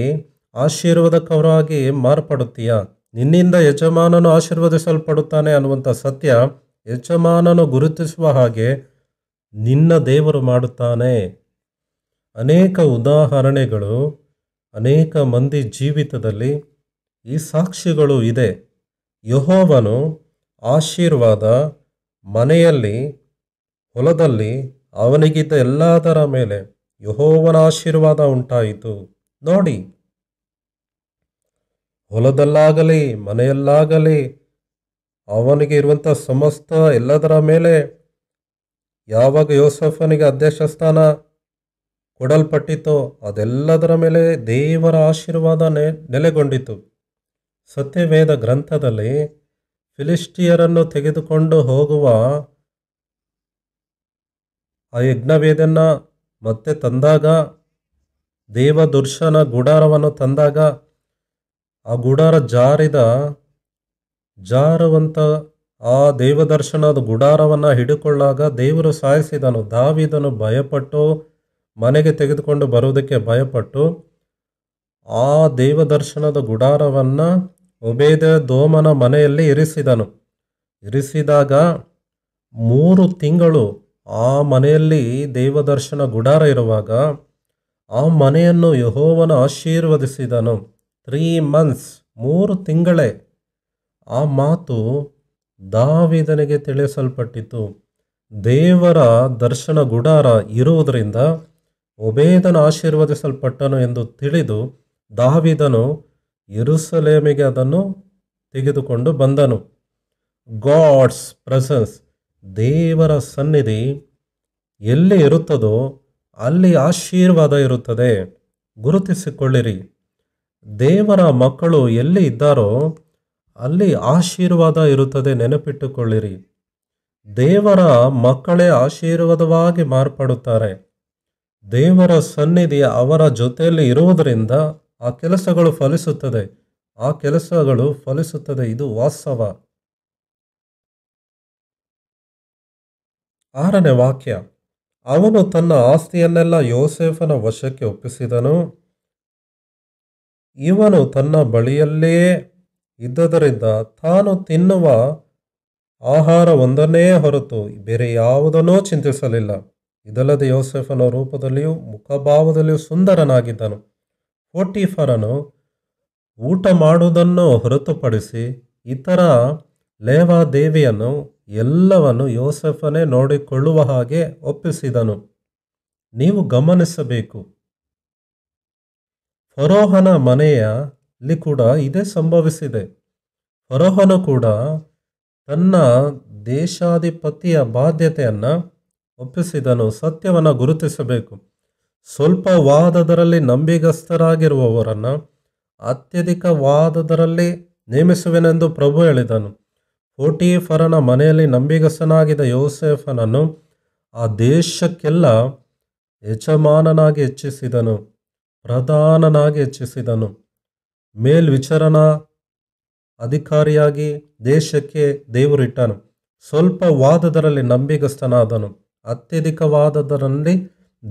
ಆಶೀರ್ವಾದಕವರಾಗಿ ಮಾರ್ಪಡುತ್ತೀಯ ನಿನ್ನಿಂದ ಯಜಮಾನನು ಆಶೀರ್ವದಿಸಲ್ಪಡುತ್ತಾನೆ ಅನ್ನುವಂಥ ಸತ್ಯ ಯಜಮಾನನು ಗುರುತಿಸುವ ಹಾಗೆ ನಿನ್ನ ದೇವರು ಮಾಡುತ್ತಾನೆ ಅನೇಕ ಉದಾಹರಣೆಗಳು ಅನೇಕ ಮಂದಿ ಜೀವಿತದಲ್ಲಿ ಈ ಸಾಕ್ಷಿಗಳು ಇದೆ ಯಹೋವನು ಆಶೀರ್ವಾದ ಮನೆಯಲ್ಲಿ ಹೊಲದಲ್ಲಿ ಅವನಿಗಿದ್ದ ಎಲ್ಲದರ ಮೇಲೆ ಯಹೋವನ ಆಶೀರ್ವಾದ ಉಂಟಾಯಿತು ನೋಡಿ ಹೊಲದಲ್ಲಾಗಲಿ ಮನೆಯಲ್ಲಾಗಲಿ ಅವನಿಗೆ ಇರುವಂಥ ಸಮಸ್ತ ಎಲ್ಲದರ ಮೇಲೆ ಯಾವಾಗ ಯೋಸಫನಿಗೆ ಅಧ್ಯಕ್ಷ ಸ್ಥಾನ ಕೊಡಲ್ಪಟ್ಟಿತೋ ಅದೆಲ್ಲದರ ಮೇಲೆ ದೇವರ ಆಶೀರ್ವಾದ ನೆ ನೆಲೆಗೊಂಡಿತು ಸತ್ಯವೇದ ಗ್ರಂಥದಲ್ಲಿ ಫಿಲಿಸ್ಟಿಯರನ್ನು ತೆಗೆದುಕೊಂಡು ಹೋಗುವ ಆ ಯಜ್ಞವೇದನ್ನು ಮತ್ತೆ ತಂದಾಗ ದೇವದುರ್ಶನ ಗುಡಾರವನ್ನು ತಂದಾಗ ಆ ಗುಡಾರ ಜಾರಿದ ಜಾರುವಂಥ ಆ ದೇವದರ್ಶನದ ಗುಡಾರವನ್ನು ಹಿಡಿಕೊಳ್ಳಾಗ ದೇವರು ಸಾಯಿಸಿದನು ದಾವಿದನು ಭಯಪಟ್ಟು ಮನೆಗೆ ತೆಗೆದುಕೊಂಡು ಬರುವುದಕ್ಕೆ ಭಯಪಟ್ಟು ಆ ದೇವದರ್ಶನದ ಗುಡಾರವನ್ನು ಉಬೇದ ದೋಮನ ಮನೆಯಲ್ಲಿ ಇರಿಸಿದನು ಇರಿಸಿದಾಗ ಮೂರು ತಿಂಗಳು ಆ ಮನೆಯಲ್ಲಿ ದೇವದರ್ಶನ ಗುಡಾರ ಇರುವಾಗ ಆ ಮನೆಯನ್ನು ಯಹೋವನ ಆಶೀರ್ವದಿಸಿದನು ತ್ರೀ ಮಂತ್ಸ್ ಮೂರು ತಿಂಗಳೇ ಆ ಮಾತು ದಾವಿದನಿಗೆ ತಿಳಿಸಲ್ಪಟ್ಟಿತು ದೇವರ ದರ್ಶನ ಗುಡಾರ ಇರುವುದರಿಂದ ಒಬೇದನ ಆಶೀರ್ವದಿಸಲ್ಪಟ್ಟನು ಎಂದು ತಿಳಿದು ದಾವಿದನು ಇರುಸಲೇಮಿಗೆ ಅದನ್ನು ತೆಗೆದುಕೊಂಡು ಬಂದನು ಗಾಡ್ಸ್ ಪ್ರೆಸೆನ್ಸ್ ದೇವರ ಸನ್ನಿಧಿ ಎಲ್ಲಿ ಇರುತ್ತದೋ ಅಲ್ಲಿ ಆಶೀರ್ವಾದ ಇರುತ್ತದೆ ಗುರುತಿಸಿಕೊಳ್ಳಿರಿ ದೇವರ ಮಕ್ಕಳು ಎಲ್ಲಿ ಇದ್ದಾರೋ ಅಲ್ಲಿ ಆಶೀರ್ವಾದ ಇರುತ್ತದೆ ನೆನಪಿಟ್ಟುಕೊಳ್ಳಿರಿ ದೇವರ ಮಕ್ಕಳೇ ಆಶೀರ್ವಾದವಾಗಿ ಮಾರ್ಪಡುತ್ತಾರೆ ದೇವರ ಸನ್ನಿಧಿ ಅವರ ಜೊತೆಯಲ್ಲಿ ಇರುವುದರಿಂದ ಆ ಕೆಲಸಗಳು ಫಲಿಸುತ್ತದೆ ಆ ಕೆಲಸಗಳು ಫಲಿಸುತ್ತದೆ ಇದು ವಾಸ್ತವ ಆರನೇ ವಾಕ್ಯ ಅವನು ತನ್ನ ಆಸ್ತಿಯನ್ನೆಲ್ಲ ಯೋಸೇಫನ ವಶಕ್ಕೆ ಒಪ್ಪಿಸಿದನು ಇವನು ತನ್ನ ಬಳಿಯಲ್ಲೇ ಇದ್ದದರಿಂದ ತಾನು ತಿನ್ನುವ ಆಹಾರ ಒಂದನ್ನೇ ಹೊರತು ಬೇರೆ ಯಾವುದನ್ನೂ ಚಿಂತಿಸಲಿಲ್ಲ ಇದಲ್ಲದೆ ಯೋಸೆಫನ ರೂಪದಲ್ಲಿಯೂ ಮುಖಭಾವದಲ್ಲಿಯೂ ಸುಂದರನಾಗಿದ್ದನು ಫೋಟಿಫರನು ಊಟ ಮಾಡುವುದನ್ನು ಹೊರತುಪಡಿಸಿ ಇತರ ಲೇವಾದೇವಿಯನ್ನು ಎಲ್ಲವನ್ನು ಯೋಸೆಫನೇ ನೋಡಿಕೊಳ್ಳುವ ಹಾಗೆ ಒಪ್ಪಿಸಿದನು ನೀವು ಗಮನಿಸಬೇಕು ಫರೋಹನ ಮನೆಯಲ್ಲಿ ಕೂಡ ಇದೇ ಸಂಭವಿಸಿದೆ ಫರೋಹನು ಕೂಡ ತನ್ನ ದೇಶಾಧಿಪತಿಯ ಬಾಧ್ಯತೆಯನ್ನು ಒಪ್ಪಿಸಿದನು ಸತ್ಯವನ್ನು ಗುರುತಿಸಬೇಕು ಸ್ವಲ್ಪ ವಾದದರಲ್ಲಿ ನಂಬಿಗಸ್ಥರಾಗಿರುವವರನ್ನು ಅತ್ಯಧಿಕ ವಾದದರಲ್ಲಿ ನೇಮಿಸುವೆನೆಂದು ಪ್ರಭು ಹೇಳಿದನು ಫರನ ಮನೆಯಲ್ಲಿ ನಂಬಿಗಸ್ತನಾಗಿದ್ದ ಯೋಸೆಫನನ್ನು ಆ ದೇಶಕ್ಕೆಲ್ಲ ಯಜಮಾನನಾಗಿ ಹೆಚ್ಚಿಸಿದನು ಪ್ರಧಾನನಾಗಿ ಹೆಚ್ಚಿಸಿದನು ಮೇಲ್ವಿಚಾರಣಾ ಅಧಿಕಾರಿಯಾಗಿ ದೇಶಕ್ಕೆ ದೇವರಿಟ್ಟನು ಸ್ವಲ್ಪ ವಾದದರಲ್ಲಿ ನಂಬಿಗಸ್ತನಾದನು ಅತ್ಯಧಿಕವಾದದರಲ್ಲಿ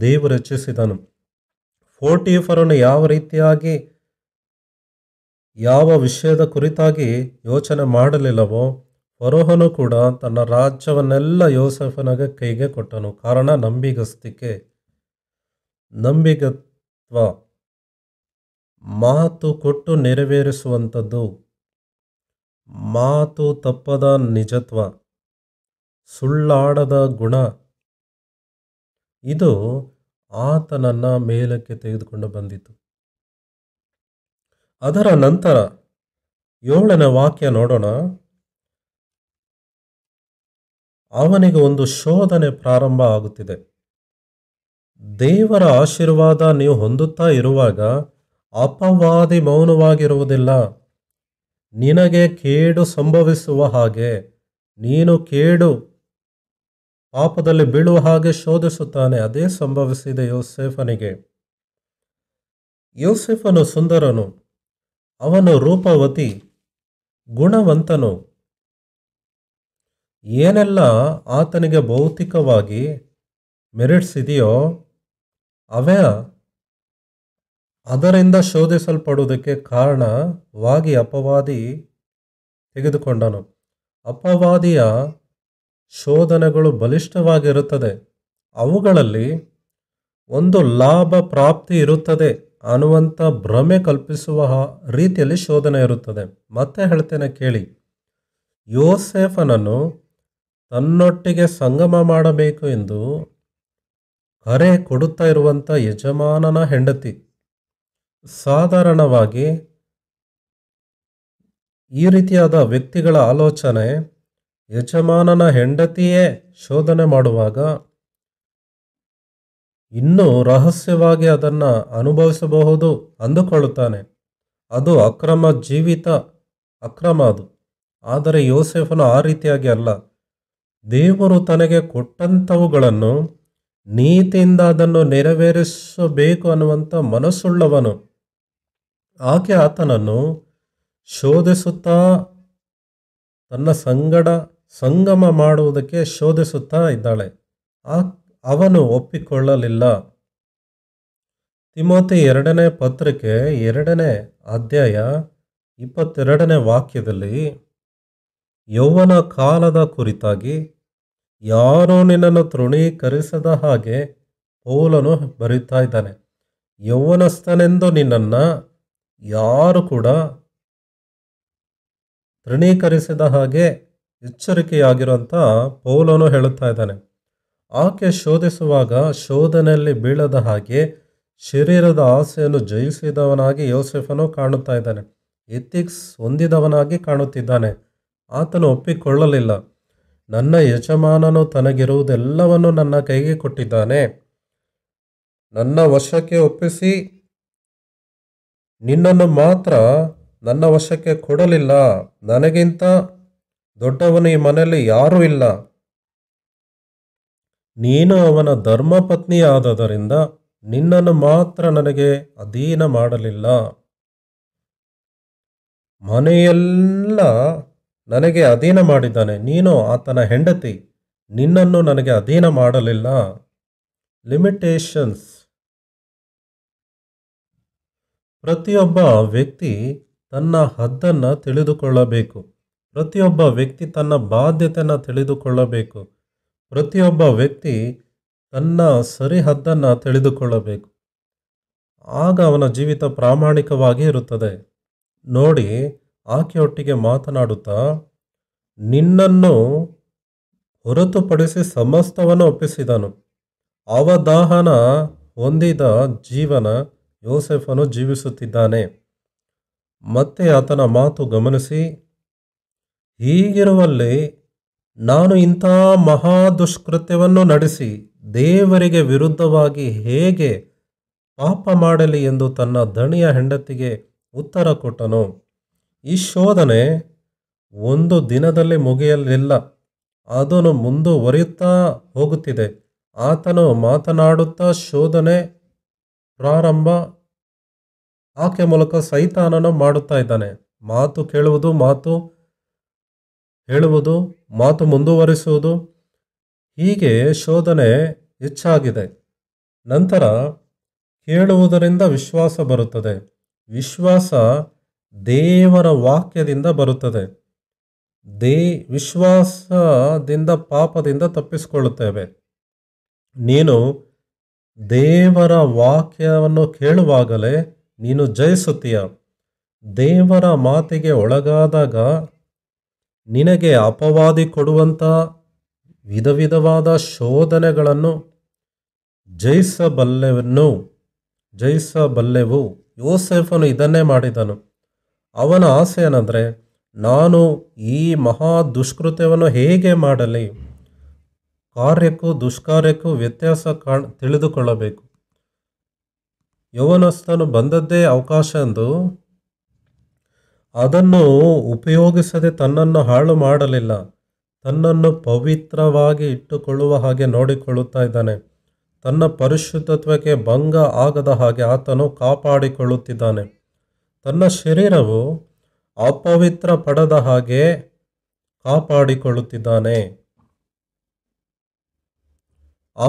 ದೇವರು ಹೆಚ್ಚಿಸಿದನು ಫೋರ್ಟಿಫರನ್ನು ಯಾವ ರೀತಿಯಾಗಿ ಯಾವ ವಿಷಯದ ಕುರಿತಾಗಿ ಯೋಚನೆ ಮಾಡಲಿಲ್ಲವೋ ಫರೋಹನು ಕೂಡ ತನ್ನ ರಾಜ್ಯವನ್ನೆಲ್ಲ ಯೋಸೆಫನಾಗ ಕೈಗೆ ಕೊಟ್ಟನು ಕಾರಣ ನಂಬಿಗಸ್ತಿಕೆ ನಂಬಿಗ ಅಥವಾ ಮಾತು ಕೊಟ್ಟು ನೆರವೇರಿಸುವಂಥದ್ದು ಮಾತು ತಪ್ಪದ ನಿಜತ್ವ ಸುಳ್ಳಾಡದ ಗುಣ ಇದು ಆತನನ್ನ ಮೇಲಕ್ಕೆ ತೆಗೆದುಕೊಂಡು ಬಂದಿತು ಅದರ ನಂತರ ಏಳನೇ ವಾಕ್ಯ ನೋಡೋಣ ಅವನಿಗೆ ಒಂದು ಶೋಧನೆ ಪ್ರಾರಂಭ ಆಗುತ್ತಿದೆ ದೇವರ ಆಶೀರ್ವಾದ ನೀವು ಹೊಂದುತ್ತಾ ಇರುವಾಗ ಅಪವಾದಿ ಮೌನವಾಗಿರುವುದಿಲ್ಲ ನಿನಗೆ ಕೇಡು ಸಂಭವಿಸುವ ಹಾಗೆ ನೀನು ಕೇಡು ಪಾಪದಲ್ಲಿ ಬೀಳುವ ಹಾಗೆ ಶೋಧಿಸುತ್ತಾನೆ ಅದೇ ಸಂಭವಿಸಿದೆ ಯೋಸೆಫನಿಗೆ ಯೋಸೆಫನು ಸುಂದರನು ಅವನು ರೂಪವತಿ ಗುಣವಂತನು ಏನೆಲ್ಲ ಆತನಿಗೆ ಭೌತಿಕವಾಗಿ ಮೆರಿಟ್ಸ್ ಇದೆಯೋ ಅವೆಯ ಅದರಿಂದ ಶೋಧಿಸಲ್ಪಡುವುದಕ್ಕೆ ಕಾರಣವಾಗಿ ಅಪವಾದಿ ತೆಗೆದುಕೊಂಡನು ಅಪವಾದಿಯ ಶೋಧನೆಗಳು ಬಲಿಷ್ಠವಾಗಿರುತ್ತದೆ ಅವುಗಳಲ್ಲಿ ಒಂದು ಲಾಭ ಪ್ರಾಪ್ತಿ ಇರುತ್ತದೆ ಅನ್ನುವಂಥ ಭ್ರಮೆ ಕಲ್ಪಿಸುವ ರೀತಿಯಲ್ಲಿ ಶೋಧನೆ ಇರುತ್ತದೆ ಮತ್ತೆ ಹೇಳ್ತೇನೆ ಕೇಳಿ ಯೋಸೇಫನನ್ನು ತನ್ನೊಟ್ಟಿಗೆ ಸಂಗಮ ಮಾಡಬೇಕು ಎಂದು ಕರೆ ಕೊಡುತ್ತಾ ಇರುವಂಥ ಯಜಮಾನನ ಹೆಂಡತಿ ಸಾಧಾರಣವಾಗಿ ಈ ರೀತಿಯಾದ ವ್ಯಕ್ತಿಗಳ ಆಲೋಚನೆ ಯಜಮಾನನ ಹೆಂಡತಿಯೇ ಶೋಧನೆ ಮಾಡುವಾಗ ಇನ್ನೂ ರಹಸ್ಯವಾಗಿ ಅದನ್ನು ಅನುಭವಿಸಬಹುದು ಅಂದುಕೊಳ್ಳುತ್ತಾನೆ ಅದು ಅಕ್ರಮ ಜೀವಿತ ಅಕ್ರಮ ಅದು ಆದರೆ ಯೋಸೆಫನು ಆ ರೀತಿಯಾಗಿ ಅಲ್ಲ ದೇವರು ತನಗೆ ಕೊಟ್ಟಂಥವುಗಳನ್ನು ನೀತಿಯಿಂದ ಅದನ್ನು ನೆರವೇರಿಸಬೇಕು ಅನ್ನುವಂಥ ಮನಸ್ಸುಳ್ಳವನು ಆಕೆ ಆತನನ್ನು ಶೋಧಿಸುತ್ತಾ ತನ್ನ ಸಂಗಡ ಸಂಗಮ ಮಾಡುವುದಕ್ಕೆ ಶೋಧಿಸುತ್ತಾ ಇದ್ದಾಳೆ ಆ ಅವನು ಒಪ್ಪಿಕೊಳ್ಳಲಿಲ್ಲ ತಿಮೋತಿ ಎರಡನೇ ಪತ್ರಿಕೆ ಎರಡನೇ ಅಧ್ಯಾಯ ಇಪ್ಪತ್ತೆರಡನೇ ವಾಕ್ಯದಲ್ಲಿ ಯೌವನ ಕಾಲದ ಕುರಿತಾಗಿ ಯಾರು ನಿನ್ನನ್ನು ತೃಣೀಕರಿಸದ ಹಾಗೆ ಪೌಲನು ಬರೀತಾ ಇದ್ದಾನೆ ಯೌವನಸ್ಥನೆಂದು ನಿನ್ನನ್ನು ಯಾರು ಕೂಡ ತೃಣೀಕರಿಸಿದ ಹಾಗೆ ಎಚ್ಚರಿಕೆಯಾಗಿರುವಂಥ ಪೌಲನು ಹೇಳುತ್ತಾ ಇದ್ದಾನೆ ಆಕೆ ಶೋಧಿಸುವಾಗ ಶೋಧನೆಯಲ್ಲಿ ಬೀಳದ ಹಾಗೆ ಶರೀರದ ಆಸೆಯನ್ನು ಜಯಿಸಿದವನಾಗಿ ಯೋಸೆಫನು ಕಾಣುತ್ತಾ ಇದ್ದಾನೆ ಎಥಿಕ್ಸ್ ಹೊಂದಿದವನಾಗಿ ಕಾಣುತ್ತಿದ್ದಾನೆ ಆತನು ಒಪ್ಪಿಕೊಳ್ಳಲಿಲ್ಲ ನನ್ನ ಯಜಮಾನನು ತನಗಿರುವುದೆಲ್ಲವನ್ನು ನನ್ನ ಕೈಗೆ ಕೊಟ್ಟಿದ್ದಾನೆ ನನ್ನ ವಶಕ್ಕೆ ಒಪ್ಪಿಸಿ ನಿನ್ನನ್ನು ಮಾತ್ರ ನನ್ನ ವಶಕ್ಕೆ ಕೊಡಲಿಲ್ಲ ನನಗಿಂತ ದೊಡ್ಡವನು ಈ ಮನೆಯಲ್ಲಿ ಯಾರೂ ಇಲ್ಲ ನೀನು ಅವನ ಧರ್ಮಪತ್ನಿಯಾದದರಿಂದ ನಿನ್ನನ್ನು ಮಾತ್ರ ನನಗೆ ಅಧೀನ ಮಾಡಲಿಲ್ಲ ಮನೆಯೆಲ್ಲ ನನಗೆ ಅಧೀನ ಮಾಡಿದ್ದಾನೆ ನೀನು ಆತನ ಹೆಂಡತಿ ನಿನ್ನನ್ನು ನನಗೆ ಅಧೀನ ಮಾಡಲಿಲ್ಲ ಲಿಮಿಟೇಷನ್ಸ್ ಪ್ರತಿಯೊಬ್ಬ ವ್ಯಕ್ತಿ ತನ್ನ ಹದ್ದನ್ನು ತಿಳಿದುಕೊಳ್ಳಬೇಕು ಪ್ರತಿಯೊಬ್ಬ ವ್ಯಕ್ತಿ ತನ್ನ ಬಾಧ್ಯತೆಯನ್ನು ತಿಳಿದುಕೊಳ್ಳಬೇಕು ಪ್ರತಿಯೊಬ್ಬ ವ್ಯಕ್ತಿ ತನ್ನ ಸರಿ ಹದ್ದನ್ನು ತಿಳಿದುಕೊಳ್ಳಬೇಕು ಆಗ ಅವನ ಜೀವಿತ ಪ್ರಾಮಾಣಿಕವಾಗಿ ಇರುತ್ತದೆ ನೋಡಿ ಆಕೆಯೊಟ್ಟಿಗೆ ಮಾತನಾಡುತ್ತಾ ನಿನ್ನನ್ನು ಹೊರತುಪಡಿಸಿ ಸಮಸ್ತವನ್ನು ಒಪ್ಪಿಸಿದನು ಅವದಾಹನ ಹೊಂದಿದ ಜೀವನ ಯೋಸೆಫನು ಜೀವಿಸುತ್ತಿದ್ದಾನೆ ಮತ್ತೆ ಆತನ ಮಾತು ಗಮನಿಸಿ ಹೀಗಿರುವಲ್ಲಿ ನಾನು ಇಂಥ ಮಹಾ ದುಷ್ಕೃತ್ಯವನ್ನು ನಡೆಸಿ ದೇವರಿಗೆ ವಿರುದ್ಧವಾಗಿ ಹೇಗೆ ಪಾಪ ಮಾಡಲಿ ಎಂದು ತನ್ನ ದಣಿಯ ಹೆಂಡತಿಗೆ ಉತ್ತರ ಕೊಟ್ಟನು ಈ ಶೋಧನೆ ಒಂದು ದಿನದಲ್ಲಿ ಮುಗಿಯಲಿಲ್ಲ ಅದನ್ನು ಮುಂದುವರಿಯುತ್ತಾ ಹೋಗುತ್ತಿದೆ ಆತನು ಮಾತನಾಡುತ್ತಾ ಶೋಧನೆ ಪ್ರಾರಂಭ ಆಕೆ ಮೂಲಕ ಸೈತಾನನ ಮಾಡುತ್ತಾ ಇದ್ದಾನೆ ಮಾತು ಕೇಳುವುದು ಮಾತು ಹೇಳುವುದು ಮಾತು ಮುಂದುವರಿಸುವುದು ಹೀಗೆ ಶೋಧನೆ ಹೆಚ್ಚಾಗಿದೆ ನಂತರ ಕೇಳುವುದರಿಂದ ವಿಶ್ವಾಸ ಬರುತ್ತದೆ ವಿಶ್ವಾಸ ದೇವರ ವಾಕ್ಯದಿಂದ ಬರುತ್ತದೆ ದೇ ವಿಶ್ವಾಸದಿಂದ ಪಾಪದಿಂದ ತಪ್ಪಿಸಿಕೊಳ್ಳುತ್ತೇವೆ ನೀನು ದೇವರ ವಾಕ್ಯವನ್ನು ಕೇಳುವಾಗಲೇ ನೀನು ಜಯಿಸುತ್ತೀಯ ದೇವರ ಮಾತಿಗೆ ಒಳಗಾದಾಗ ನಿನಗೆ ಅಪವಾದಿ ಕೊಡುವಂಥ ವಿಧ ವಿಧವಾದ ಶೋಧನೆಗಳನ್ನು ಜಯಿಸಬಲ್ಲೆವನ್ನು ಜಯಿಸಬಲ್ಲೆವು ಯೋಸೆಫನು ಇದನ್ನೇ ಮಾಡಿದನು ಅವನ ಆಸೆ ಏನಂದರೆ ನಾನು ಈ ಮಹಾ ದುಷ್ಕೃತ್ಯವನ್ನು ಹೇಗೆ ಮಾಡಲಿ ಕಾರ್ಯಕ್ಕೂ ದುಷ್ಕಾರ್ಯಕ್ಕೂ ವ್ಯತ್ಯಾಸ ಕಾಣ್ ತಿಳಿದುಕೊಳ್ಳಬೇಕು ಯೌವನಸ್ಥನು ಬಂದದ್ದೇ ಅವಕಾಶ ಎಂದು ಅದನ್ನು ಉಪಯೋಗಿಸದೆ ತನ್ನನ್ನು ಹಾಳು ಮಾಡಲಿಲ್ಲ ತನ್ನನ್ನು ಪವಿತ್ರವಾಗಿ ಇಟ್ಟುಕೊಳ್ಳುವ ಹಾಗೆ ನೋಡಿಕೊಳ್ಳುತ್ತಾ ಇದ್ದಾನೆ ತನ್ನ ಪರಿಶುದ್ಧತ್ವಕ್ಕೆ ಭಂಗ ಆಗದ ಹಾಗೆ ಆತನು ಕಾಪಾಡಿಕೊಳ್ಳುತ್ತಿದ್ದಾನೆ ತನ್ನ ಶರೀರವು ಅಪವಿತ್ರ ಪಡದ ಹಾಗೆ ಕಾಪಾಡಿಕೊಳ್ಳುತ್ತಿದ್ದಾನೆ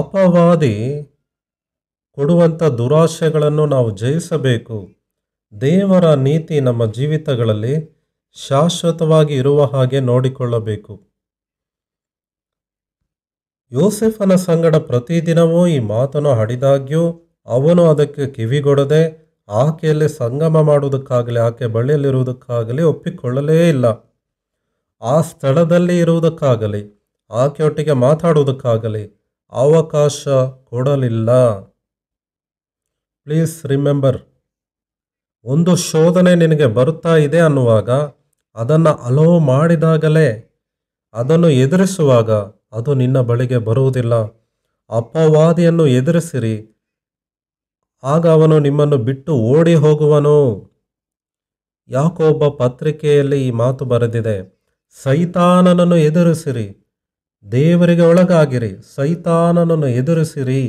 ಅಪವಾದಿ ಕೊಡುವಂಥ ದುರಾಶೆಗಳನ್ನು ನಾವು ಜಯಿಸಬೇಕು ದೇವರ ನೀತಿ ನಮ್ಮ ಜೀವಿತಗಳಲ್ಲಿ ಶಾಶ್ವತವಾಗಿ ಇರುವ ಹಾಗೆ ನೋಡಿಕೊಳ್ಳಬೇಕು ಯೋಸೆಫನ ಸಂಗಡ ಪ್ರತಿದಿನವೂ ಈ ಮಾತನ್ನು ಹಡಿದಾಗ್ಯೂ ಅವನು ಅದಕ್ಕೆ ಕಿವಿಗೊಡದೆ ಆಕೆಯಲ್ಲಿ ಸಂಗಮ ಮಾಡುವುದಕ್ಕಾಗಲಿ ಆಕೆ ಬಳಿಯಲ್ಲಿರುವುದಕ್ಕಾಗಲಿ ಒಪ್ಪಿಕೊಳ್ಳಲೇ ಇಲ್ಲ ಆ ಸ್ಥಳದಲ್ಲಿ ಇರುವುದಕ್ಕಾಗಲಿ ಆಕೆಯೊಟ್ಟಿಗೆ ಮಾತಾಡುವುದಕ್ಕಾಗಲಿ ಅವಕಾಶ ಕೊಡಲಿಲ್ಲ ಪ್ಲೀಸ್ ರಿಮೆಂಬರ್ ಒಂದು ಶೋಧನೆ ನಿನಗೆ ಬರುತ್ತಾ ಇದೆ ಅನ್ನುವಾಗ ಅದನ್ನು ಅಲೋ ಮಾಡಿದಾಗಲೇ ಅದನ್ನು ಎದುರಿಸುವಾಗ ಅದು ನಿನ್ನ ಬಳಿಗೆ ಬರುವುದಿಲ್ಲ ಅಪವಾದಿಯನ್ನು ಎದುರಿಸಿರಿ ಆಗ ಅವನು ನಿಮ್ಮನ್ನು ಬಿಟ್ಟು ಓಡಿ ಹೋಗುವನು ಯಾಕೋ ಒಬ್ಬ ಪತ್ರಿಕೆಯಲ್ಲಿ ಈ ಮಾತು ಬರೆದಿದೆ ಸೈತಾನನನ್ನು ಎದುರಿಸಿರಿ ದೇವರಿಗೆ ಒಳಗಾಗಿರಿ ಸೈತಾನನನ್ನು ಎದುರಿಸಿರಿ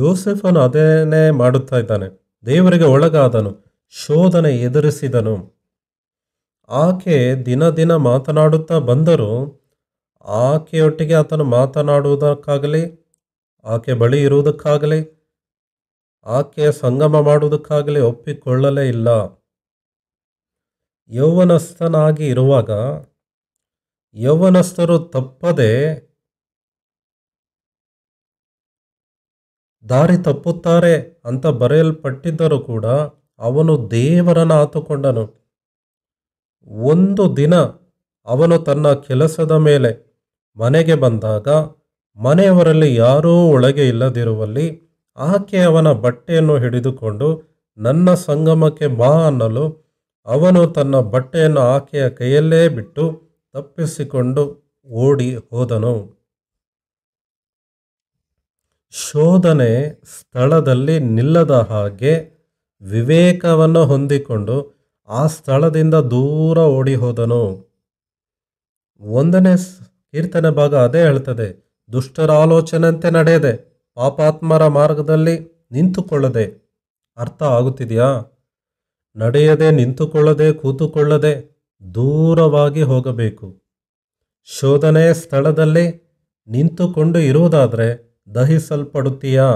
ಯೋಸೆಫನು ಅದೇನೇ ಮಾಡುತ್ತಾ ಇದ್ದಾನೆ ದೇವರಿಗೆ ಒಳಗಾದನು ಶೋಧನೆ ಎದುರಿಸಿದನು ಆಕೆ ದಿನ ದಿನ ಮಾತನಾಡುತ್ತಾ ಬಂದರೂ ಆಕೆಯೊಟ್ಟಿಗೆ ಆತನು ಮಾತನಾಡುವುದಕ್ಕಾಗಲಿ ಆಕೆ ಬಳಿ ಇರುವುದಕ್ಕಾಗಲಿ ಆಕೆಯ ಸಂಗಮ ಮಾಡುವುದಕ್ಕಾಗಲೇ ಒಪ್ಪಿಕೊಳ್ಳಲೇ ಇಲ್ಲ ಯೌವನಸ್ಥನಾಗಿ ಇರುವಾಗ ಯೌವನಸ್ಥರು ತಪ್ಪದೆ ದಾರಿ ತಪ್ಪುತ್ತಾರೆ ಅಂತ ಬರೆಯಲ್ಪಟ್ಟಿದ್ದರೂ ಕೂಡ ಅವನು ದೇವರನ್ನು ಆತುಕೊಂಡನು ಒಂದು ದಿನ ಅವನು ತನ್ನ ಕೆಲಸದ ಮೇಲೆ ಮನೆಗೆ ಬಂದಾಗ ಮನೆಯವರಲ್ಲಿ ಯಾರೂ ಒಳಗೆ ಇಲ್ಲದಿರುವಲ್ಲಿ ಆಕೆ ಅವನ ಬಟ್ಟೆಯನ್ನು ಹಿಡಿದುಕೊಂಡು ನನ್ನ ಸಂಗಮಕ್ಕೆ ಬಾ ಅನ್ನಲು ಅವನು ತನ್ನ ಬಟ್ಟೆಯನ್ನು ಆಕೆಯ ಕೈಯಲ್ಲೇ ಬಿಟ್ಟು ತಪ್ಪಿಸಿಕೊಂಡು ಓಡಿ ಹೋದನು ಶೋಧನೆ ಸ್ಥಳದಲ್ಲಿ ನಿಲ್ಲದ ಹಾಗೆ ವಿವೇಕವನ್ನು ಹೊಂದಿಕೊಂಡು ಆ ಸ್ಥಳದಿಂದ ದೂರ ಓಡಿ ಹೋದನು ಒಂದನೇ ಕೀರ್ತನೆ ಭಾಗ ಅದೇ ಹೇಳ್ತದೆ ದುಷ್ಟರ ಆಲೋಚನೆಯಂತೆ ನಡೆಯದೆ ಪಾಪಾತ್ಮರ ಮಾರ್ಗದಲ್ಲಿ ನಿಂತುಕೊಳ್ಳದೆ ಅರ್ಥ ಆಗುತ್ತಿದೆಯಾ ನಡೆಯದೆ ನಿಂತುಕೊಳ್ಳದೆ ಕೂತುಕೊಳ್ಳದೆ ದೂರವಾಗಿ ಹೋಗಬೇಕು ಶೋಧನೆ ಸ್ಥಳದಲ್ಲಿ ನಿಂತುಕೊಂಡು ಇರುವುದಾದರೆ ದಹಿಸಲ್ಪಡುತ್ತೀಯಾ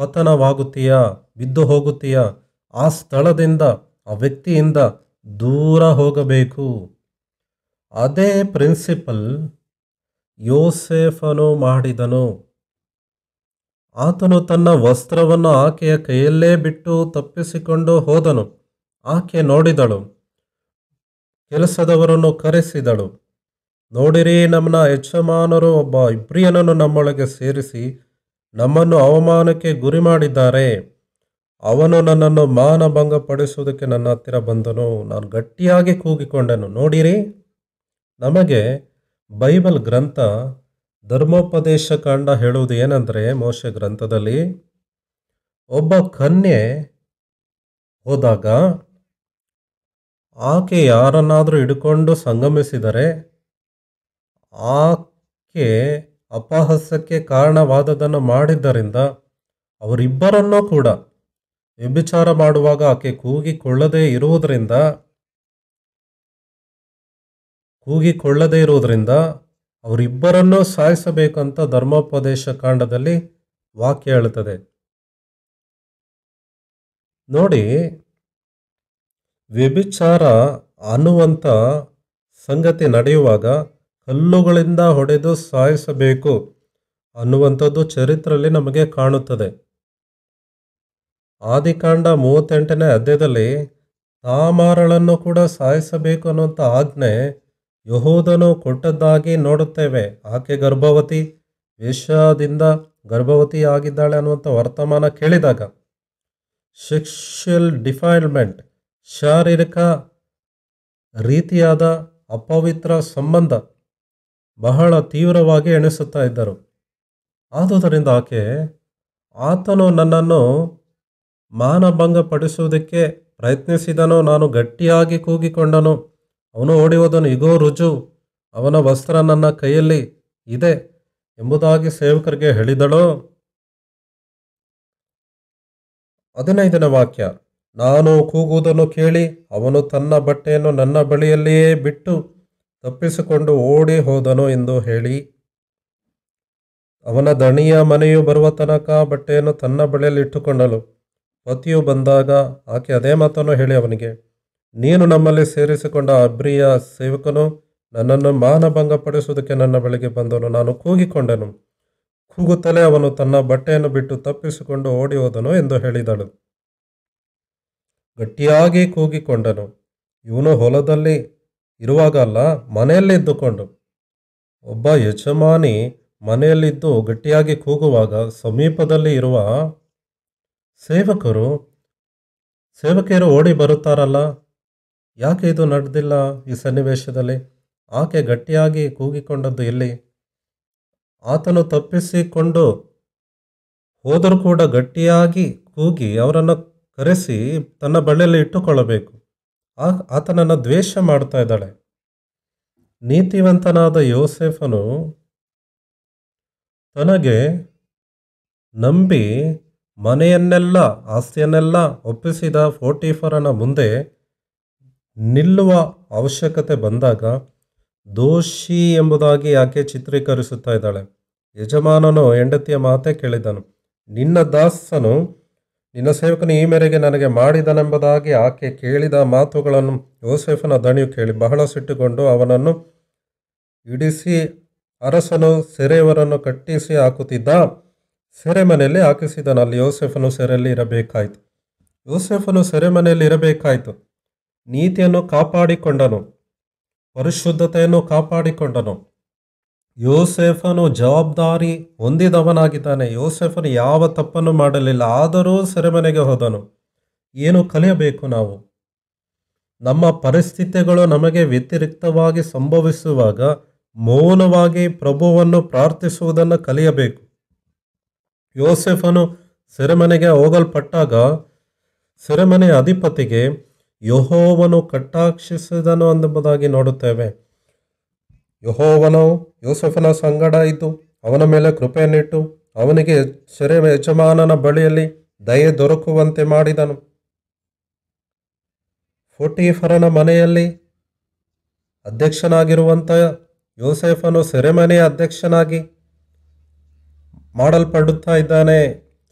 ಪತನವಾಗುತ್ತೀಯಾ ಬಿದ್ದು ಹೋಗುತ್ತೀಯಾ ಆ ಸ್ಥಳದಿಂದ ಆ ವ್ಯಕ್ತಿಯಿಂದ ದೂರ ಹೋಗಬೇಕು ಅದೇ ಪ್ರಿನ್ಸಿಪಲ್ ಯೋಸೇಫನು ಮಾಡಿದನು ಆತನು ತನ್ನ ವಸ್ತ್ರವನ್ನು ಆಕೆಯ ಕೈಯಲ್ಲೇ ಬಿಟ್ಟು ತಪ್ಪಿಸಿಕೊಂಡು ಹೋದನು ಆಕೆ ನೋಡಿದಳು ಕೆಲಸದವರನ್ನು ಕರೆಸಿದಳು ನೋಡಿರಿ ನಮ್ಮನ್ನ ಯಜಮಾನರು ಒಬ್ಬ ಇಬ್ರಿಯನನ್ನು ನಮ್ಮೊಳಗೆ ಸೇರಿಸಿ ನಮ್ಮನ್ನು ಅವಮಾನಕ್ಕೆ ಗುರಿ ಮಾಡಿದ್ದಾರೆ ಅವನು ನನ್ನನ್ನು ಮಾನಭಂಗಪಡಿಸುವುದಕ್ಕೆ ನನ್ನ ಹತ್ತಿರ ಬಂದನು ನಾನು ಗಟ್ಟಿಯಾಗಿ ಕೂಗಿಕೊಂಡನು ನೋಡಿರಿ ನಮಗೆ ಬೈಬಲ್ ಗ್ರಂಥ ಧರ್ಮೋಪದೇಶ ಕಾಂಡ ಹೇಳುವುದು ಏನಂದರೆ ಮೋಶ ಗ್ರಂಥದಲ್ಲಿ ಒಬ್ಬ ಕನ್ಯೆ ಹೋದಾಗ ಆಕೆ ಯಾರನ್ನಾದರೂ ಹಿಡ್ಕೊಂಡು ಸಂಗಮಿಸಿದರೆ ಆಕೆ ಅಪಹಾಸ್ಯಕ್ಕೆ ಕಾರಣವಾದದನ್ನು ಮಾಡಿದ್ದರಿಂದ ಅವರಿಬ್ಬರನ್ನೂ ಕೂಡ ವ್ಯಭಿಚಾರ ಮಾಡುವಾಗ ಆಕೆ ಕೂಗಿಕೊಳ್ಳದೇ ಇರುವುದರಿಂದ ಕೂಗಿಕೊಳ್ಳದೇ ಇರುವುದರಿಂದ ಅವರಿಬ್ಬರನ್ನೂ ಸಾಯಿಸಬೇಕಂತ ಧರ್ಮೋಪದೇಶ ಕಾಂಡದಲ್ಲಿ ವಾಕ್ಯ ಹೇಳುತ್ತದೆ ನೋಡಿ ವ್ಯಭಿಚಾರ ಅನ್ನುವಂಥ ಸಂಗತಿ ನಡೆಯುವಾಗ ಕಲ್ಲುಗಳಿಂದ ಹೊಡೆದು ಸಾಯಿಸಬೇಕು ಅನ್ನುವಂಥದ್ದು ಚರಿತ್ರೆಯಲ್ಲಿ ನಮಗೆ ಕಾಣುತ್ತದೆ ಆದಿಕಾಂಡ ಮೂವತ್ತೆಂಟನೇ ಅಧ್ಯಾಯದಲ್ಲಿ ತಾಮಾರಳನ್ನು ಕೂಡ ಸಾಯಿಸಬೇಕು ಅನ್ನುವಂಥ ಆಜ್ಞೆ ಯಹೋದನು ಕೊಟ್ಟದ್ದಾಗಿ ನೋಡುತ್ತೇವೆ ಆಕೆ ಗರ್ಭವತಿ ವೇಷದಿಂದ ಆಗಿದ್ದಾಳೆ ಅನ್ನುವಂಥ ವರ್ತಮಾನ ಕೇಳಿದಾಗ ಸೆಕ್ಷುಯಲ್ ಡಿಫೈಲ್ಮೆಂಟ್ ಶಾರೀರಿಕ ರೀತಿಯಾದ ಅಪವಿತ್ರ ಸಂಬಂಧ ಬಹಳ ತೀವ್ರವಾಗಿ ಎಣಿಸುತ್ತಾ ಇದ್ದರು ಆದುದರಿಂದ ಆಕೆ ಆತನು ನನ್ನನ್ನು ಮಾನಭಂಗಪಡಿಸುವುದಕ್ಕೆ ಪ್ರಯತ್ನಿಸಿದನು ನಾನು ಗಟ್ಟಿಯಾಗಿ ಕೂಗಿಕೊಂಡನು ಅವನು ಓಡಿ ಹೋದನು ಇಗೋ ರುಜು ಅವನ ವಸ್ತ್ರ ನನ್ನ ಕೈಯಲ್ಲಿ ಇದೆ ಎಂಬುದಾಗಿ ಸೇವಕರಿಗೆ ಹೇಳಿದಳು ಹದಿನೈದನೇ ವಾಕ್ಯ ನಾನು ಕೂಗುವುದನ್ನು ಕೇಳಿ ಅವನು ತನ್ನ ಬಟ್ಟೆಯನ್ನು ನನ್ನ ಬಳಿಯಲ್ಲಿಯೇ ಬಿಟ್ಟು ತಪ್ಪಿಸಿಕೊಂಡು ಓಡಿ ಹೋದನು ಎಂದು ಹೇಳಿ ಅವನ ದಣಿಯ ಮನೆಯು ಬರುವ ತನಕ ಬಟ್ಟೆಯನ್ನು ತನ್ನ ಬಳಿಯಲ್ಲಿ ಇಟ್ಟುಕೊಂಡಳು ಪತಿಯು ಬಂದಾಗ ಆಕೆ ಅದೇ ಮಾತನ್ನು ಹೇಳಿ ಅವನಿಗೆ ನೀನು ನಮ್ಮಲ್ಲಿ ಸೇರಿಸಿಕೊಂಡ ಅಬ್ರಿಯ ಸೇವಕನು ನನ್ನನ್ನು ಮಾನಭಂಗಪಡಿಸುವುದಕ್ಕೆ ನನ್ನ ಬಳಿಗೆ ಬಂದನು ನಾನು ಕೂಗಿಕೊಂಡನು ಕೂಗುತ್ತಲೇ ಅವನು ತನ್ನ ಬಟ್ಟೆಯನ್ನು ಬಿಟ್ಟು ತಪ್ಪಿಸಿಕೊಂಡು ಓಡಿ ಹೋದನು ಎಂದು ಹೇಳಿದಳು ಗಟ್ಟಿಯಾಗಿ ಕೂಗಿಕೊಂಡನು ಇವನು ಹೊಲದಲ್ಲಿ ಇರುವಾಗಲ್ಲ ಇದ್ದುಕೊಂಡು ಒಬ್ಬ ಯಜಮಾನಿ ಮನೆಯಲ್ಲಿದ್ದು ಗಟ್ಟಿಯಾಗಿ ಕೂಗುವಾಗ ಸಮೀಪದಲ್ಲಿ ಇರುವ ಸೇವಕರು ಸೇವಕಿಯರು ಓಡಿ ಬರುತ್ತಾರಲ್ಲ ಯಾಕೆ ಇದು ನಡೆದಿಲ್ಲ ಈ ಸನ್ನಿವೇಶದಲ್ಲಿ ಆಕೆ ಗಟ್ಟಿಯಾಗಿ ಕೂಗಿಕೊಂಡದ್ದು ಎಲ್ಲಿ ಆತನು ತಪ್ಪಿಸಿಕೊಂಡು ಹೋದರೂ ಕೂಡ ಗಟ್ಟಿಯಾಗಿ ಕೂಗಿ ಅವರನ್ನು ಕರೆಸಿ ತನ್ನ ಬಳಿಯಲ್ಲಿ ಇಟ್ಟುಕೊಳ್ಳಬೇಕು ಆ ಆತನನ್ನು ದ್ವೇಷ ಮಾಡ್ತಾ ಇದ್ದಾಳೆ ನೀತಿವಂತನಾದ ಯೋಸೆಫನು ತನಗೆ ನಂಬಿ ಮನೆಯನ್ನೆಲ್ಲ ಆಸ್ತಿಯನ್ನೆಲ್ಲ ಒಪ್ಪಿಸಿದ ಫೋರ್ಟಿಫರನ ಮುಂದೆ ನಿಲ್ಲುವ ಅವಶ್ಯಕತೆ ಬಂದಾಗ ದೋಷಿ ಎಂಬುದಾಗಿ ಆಕೆ ಚಿತ್ರೀಕರಿಸುತ್ತಾ ಇದ್ದಾಳೆ ಯಜಮಾನನು ಹೆಂಡತಿಯ ಮಾತೇ ಕೇಳಿದನು ನಿನ್ನ ದಾಸನು ನಿನ್ನ ಸೇವಕನು ಈ ಮೇರೆಗೆ ನನಗೆ ಮಾಡಿದನೆಂಬುದಾಗಿ ಆಕೆ ಕೇಳಿದ ಮಾತುಗಳನ್ನು ಯೋಸೆಫನ ದಣಿಯು ಕೇಳಿ ಬಹಳ ಸಿಟ್ಟುಕೊಂಡು ಅವನನ್ನು ಇಡಿಸಿ ಅರಸನು ಸೆರೆಯವರನ್ನು ಕಟ್ಟಿಸಿ ಹಾಕುತ್ತಿದ್ದ ಸೆರೆಮನೆಯಲ್ಲಿ ಹಾಕಿಸಿದನು ಅಲ್ಲಿ ಯೋಸೆಫನು ಸೆರೆಯಲ್ಲಿ ಇರಬೇಕಾಯಿತು ಯೋಸೆಫನು ಸೆರೆಮನೆಯಲ್ಲಿ ಇರಬೇಕಾಯಿತು ನೀತಿಯನ್ನು ಕಾಪಾಡಿಕೊಂಡನು ಪರಿಶುದ್ಧತೆಯನ್ನು ಕಾಪಾಡಿಕೊಂಡನು ಯೋಸೆಫನು ಜವಾಬ್ದಾರಿ ಹೊಂದಿದವನಾಗಿದ್ದಾನೆ ಯೋಸೆಫನು ಯಾವ ತಪ್ಪನ್ನು ಮಾಡಲಿಲ್ಲ ಆದರೂ ಸೆರೆಮನೆಗೆ ಹೋದನು ಏನು ಕಲಿಯಬೇಕು ನಾವು ನಮ್ಮ ಪರಿಸ್ಥಿತಿಗಳು ನಮಗೆ ವ್ಯತಿರಿಕ್ತವಾಗಿ ಸಂಭವಿಸುವಾಗ ಮೌನವಾಗಿ ಪ್ರಭುವನ್ನು ಪ್ರಾರ್ಥಿಸುವುದನ್ನು ಕಲಿಯಬೇಕು ಯೋಸೆಫನು ಸೆರೆಮನೆಗೆ ಹೋಗಲ್ಪಟ್ಟಾಗ ಸೆರೆಮನೆ ಅಧಿಪತಿಗೆ ಯಹೋವನು ಕಟ್ಟಾಕ್ಷಿಸಿದನು ಎಂಬುದಾಗಿ ನೋಡುತ್ತೇವೆ ಯಹೋವನು ಯೋಸಫನ ಸಂಗಡ ಇದ್ದು ಅವನ ಮೇಲೆ ಕೃಪೆಯನ್ನಿಟ್ಟು ಅವನಿಗೆ ಸೆರೆ ಯಜಮಾನನ ಬಳಿಯಲ್ಲಿ ದಯೆ ದೊರಕುವಂತೆ ಮಾಡಿದನು ಫೋಟಿಫರನ ಮನೆಯಲ್ಲಿ ಅಧ್ಯಕ್ಷನಾಗಿರುವಂಥ ಯೋಸೆಫನು ಸೆರೆಮನೆಯ ಅಧ್ಯಕ್ಷನಾಗಿ ಮಾಡಲ್ಪಡುತ್ತಾ ಇದ್ದಾನೆ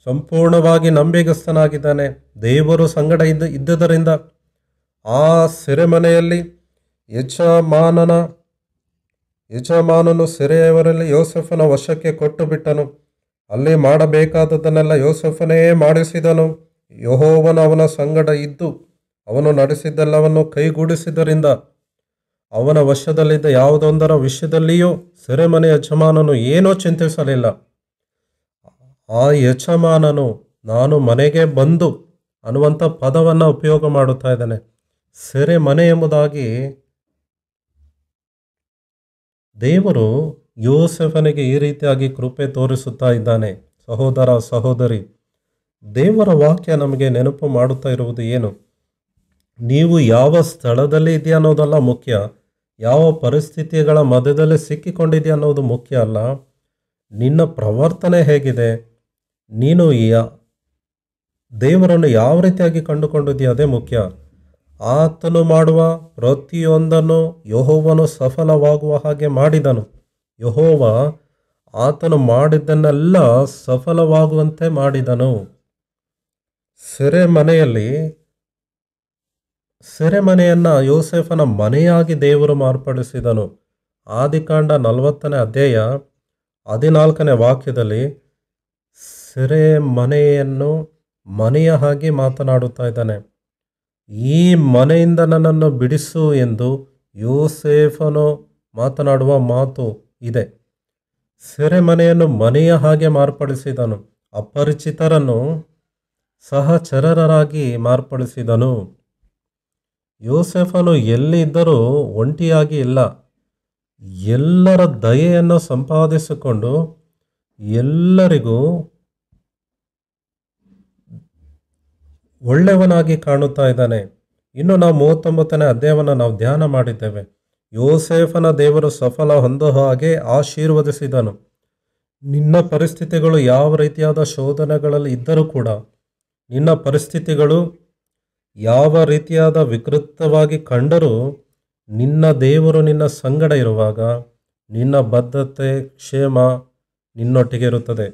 ಸಂಪೂರ್ಣವಾಗಿ ನಂಬಿಗಸ್ತನಾಗಿದ್ದಾನೆ ದೇವರು ಸಂಗಡ ಇದ್ದ ಇದ್ದುದರಿಂದ ಆ ಸೆರೆಮನೆಯಲ್ಲಿ ಯಜಮಾನನ ಯಜಮಾನನು ಸೆರೆಯವರಲ್ಲಿ ಯೋಸೆಫನ ವಶಕ್ಕೆ ಕೊಟ್ಟು ಬಿಟ್ಟನು ಅಲ್ಲಿ ಮಾಡಬೇಕಾದದನ್ನೆಲ್ಲ ಯೋಸೆಫನೇ ಮಾಡಿಸಿದನು ಯಹೋವನ ಅವನ ಸಂಗಡ ಇದ್ದು ಅವನು ನಡೆಸಿದ್ದೆಲ್ಲವನ್ನು ಕೈಗೂಡಿಸಿದ್ದರಿಂದ ಅವನ ವಶದಲ್ಲಿದ್ದ ಯಾವುದೊಂದರ ವಿಷಯದಲ್ಲಿಯೂ ಸೆರೆಮನೆ ಯಜಮಾನನು ಏನೂ ಚಿಂತಿಸಲಿಲ್ಲ ಆ ಯಜಮಾನನು ನಾನು ಮನೆಗೆ ಬಂದು ಅನ್ನುವಂಥ ಪದವನ್ನು ಉಪಯೋಗ ಮಾಡುತ್ತಾ ಇದ್ದಾನೆ ಮನೆ ಎಂಬುದಾಗಿ ದೇವರು ಯೋಸೆಫನಿಗೆ ಈ ರೀತಿಯಾಗಿ ಕೃಪೆ ತೋರಿಸುತ್ತಾ ಇದ್ದಾನೆ ಸಹೋದರ ಸಹೋದರಿ ದೇವರ ವಾಕ್ಯ ನಮಗೆ ನೆನಪು ಮಾಡುತ್ತಾ ಇರುವುದು ಏನು ನೀವು ಯಾವ ಸ್ಥಳದಲ್ಲಿ ಇದೆಯಾ ಅನ್ನೋದಲ್ಲ ಮುಖ್ಯ ಯಾವ ಪರಿಸ್ಥಿತಿಗಳ ಮಧ್ಯದಲ್ಲಿ ಸಿಕ್ಕಿಕೊಂಡಿದೆಯಾ ಅನ್ನೋದು ಮುಖ್ಯ ಅಲ್ಲ ನಿನ್ನ ಪ್ರವರ್ತನೆ ಹೇಗಿದೆ ನೀನು ದೇವರನ್ನು ಯಾವ ರೀತಿಯಾಗಿ ಕಂಡುಕೊಂಡಿದೆಯಾ ಅದೇ ಮುಖ್ಯ ಆತನು ಮಾಡುವ ಪ್ರತಿಯೊಂದನ್ನು ಯಹೋವನು ಸಫಲವಾಗುವ ಹಾಗೆ ಮಾಡಿದನು ಯಹೋವ ಆತನು ಮಾಡಿದ್ದನ್ನೆಲ್ಲ ಸಫಲವಾಗುವಂತೆ ಮಾಡಿದನು ಸೆರೆಮನೆಯಲ್ಲಿ ಸೆರೆಮನೆಯನ್ನು ಯೋಸೆಫನ ಮನೆಯಾಗಿ ದೇವರು ಮಾರ್ಪಡಿಸಿದನು ಆದಿಕಾಂಡ ನಲವತ್ತನೇ ಅಧ್ಯಾಯ ಹದಿನಾಲ್ಕನೇ ವಾಕ್ಯದಲ್ಲಿ ಸೆರೆಮನೆಯನ್ನು ಮನೆಯ ಹಾಗೆ ಮಾತನಾಡುತ್ತಾ ಇದ್ದಾನೆ ಈ ಮನೆಯಿಂದ ನನ್ನನ್ನು ಬಿಡಿಸು ಎಂದು ಯೂಸೇಫನು ಮಾತನಾಡುವ ಮಾತು ಇದೆ ಸೆರೆಮನೆಯನ್ನು ಮನೆಯ ಹಾಗೆ ಮಾರ್ಪಡಿಸಿದನು ಅಪರಿಚಿತರನ್ನು ಸಹಚರರಾಗಿ ಮಾರ್ಪಡಿಸಿದನು ಯೋಸೆಫನು ಎಲ್ಲಿದ್ದರೂ ಒಂಟಿಯಾಗಿ ಇಲ್ಲ ಎಲ್ಲರ ದಯೆಯನ್ನು ಸಂಪಾದಿಸಿಕೊಂಡು ಎಲ್ಲರಿಗೂ ಒಳ್ಳೆಯವನಾಗಿ ಕಾಣುತ್ತಾ ಇದ್ದಾನೆ ಇನ್ನು ನಾವು ಮೂವತ್ತೊಂಬತ್ತನೇ ಅಧ್ಯಾಯವನ್ನು ನಾವು ಧ್ಯಾನ ಮಾಡಿದ್ದೇವೆ ಯೋಸೇಫನ ದೇವರು ಸಫಲ ಹೊಂದೋ ಹಾಗೆ ಆಶೀರ್ವದಿಸಿದನು ನಿನ್ನ ಪರಿಸ್ಥಿತಿಗಳು ಯಾವ ರೀತಿಯಾದ ಶೋಧನೆಗಳಲ್ಲಿ ಇದ್ದರೂ ಕೂಡ ನಿನ್ನ ಪರಿಸ್ಥಿತಿಗಳು ಯಾವ ರೀತಿಯಾದ ವಿಕೃತವಾಗಿ ಕಂಡರೂ ನಿನ್ನ ದೇವರು ನಿನ್ನ ಸಂಗಡ ಇರುವಾಗ ನಿನ್ನ ಬದ್ಧತೆ ಕ್ಷೇಮ ನಿನ್ನೊಟ್ಟಿಗೆ ಇರುತ್ತದೆ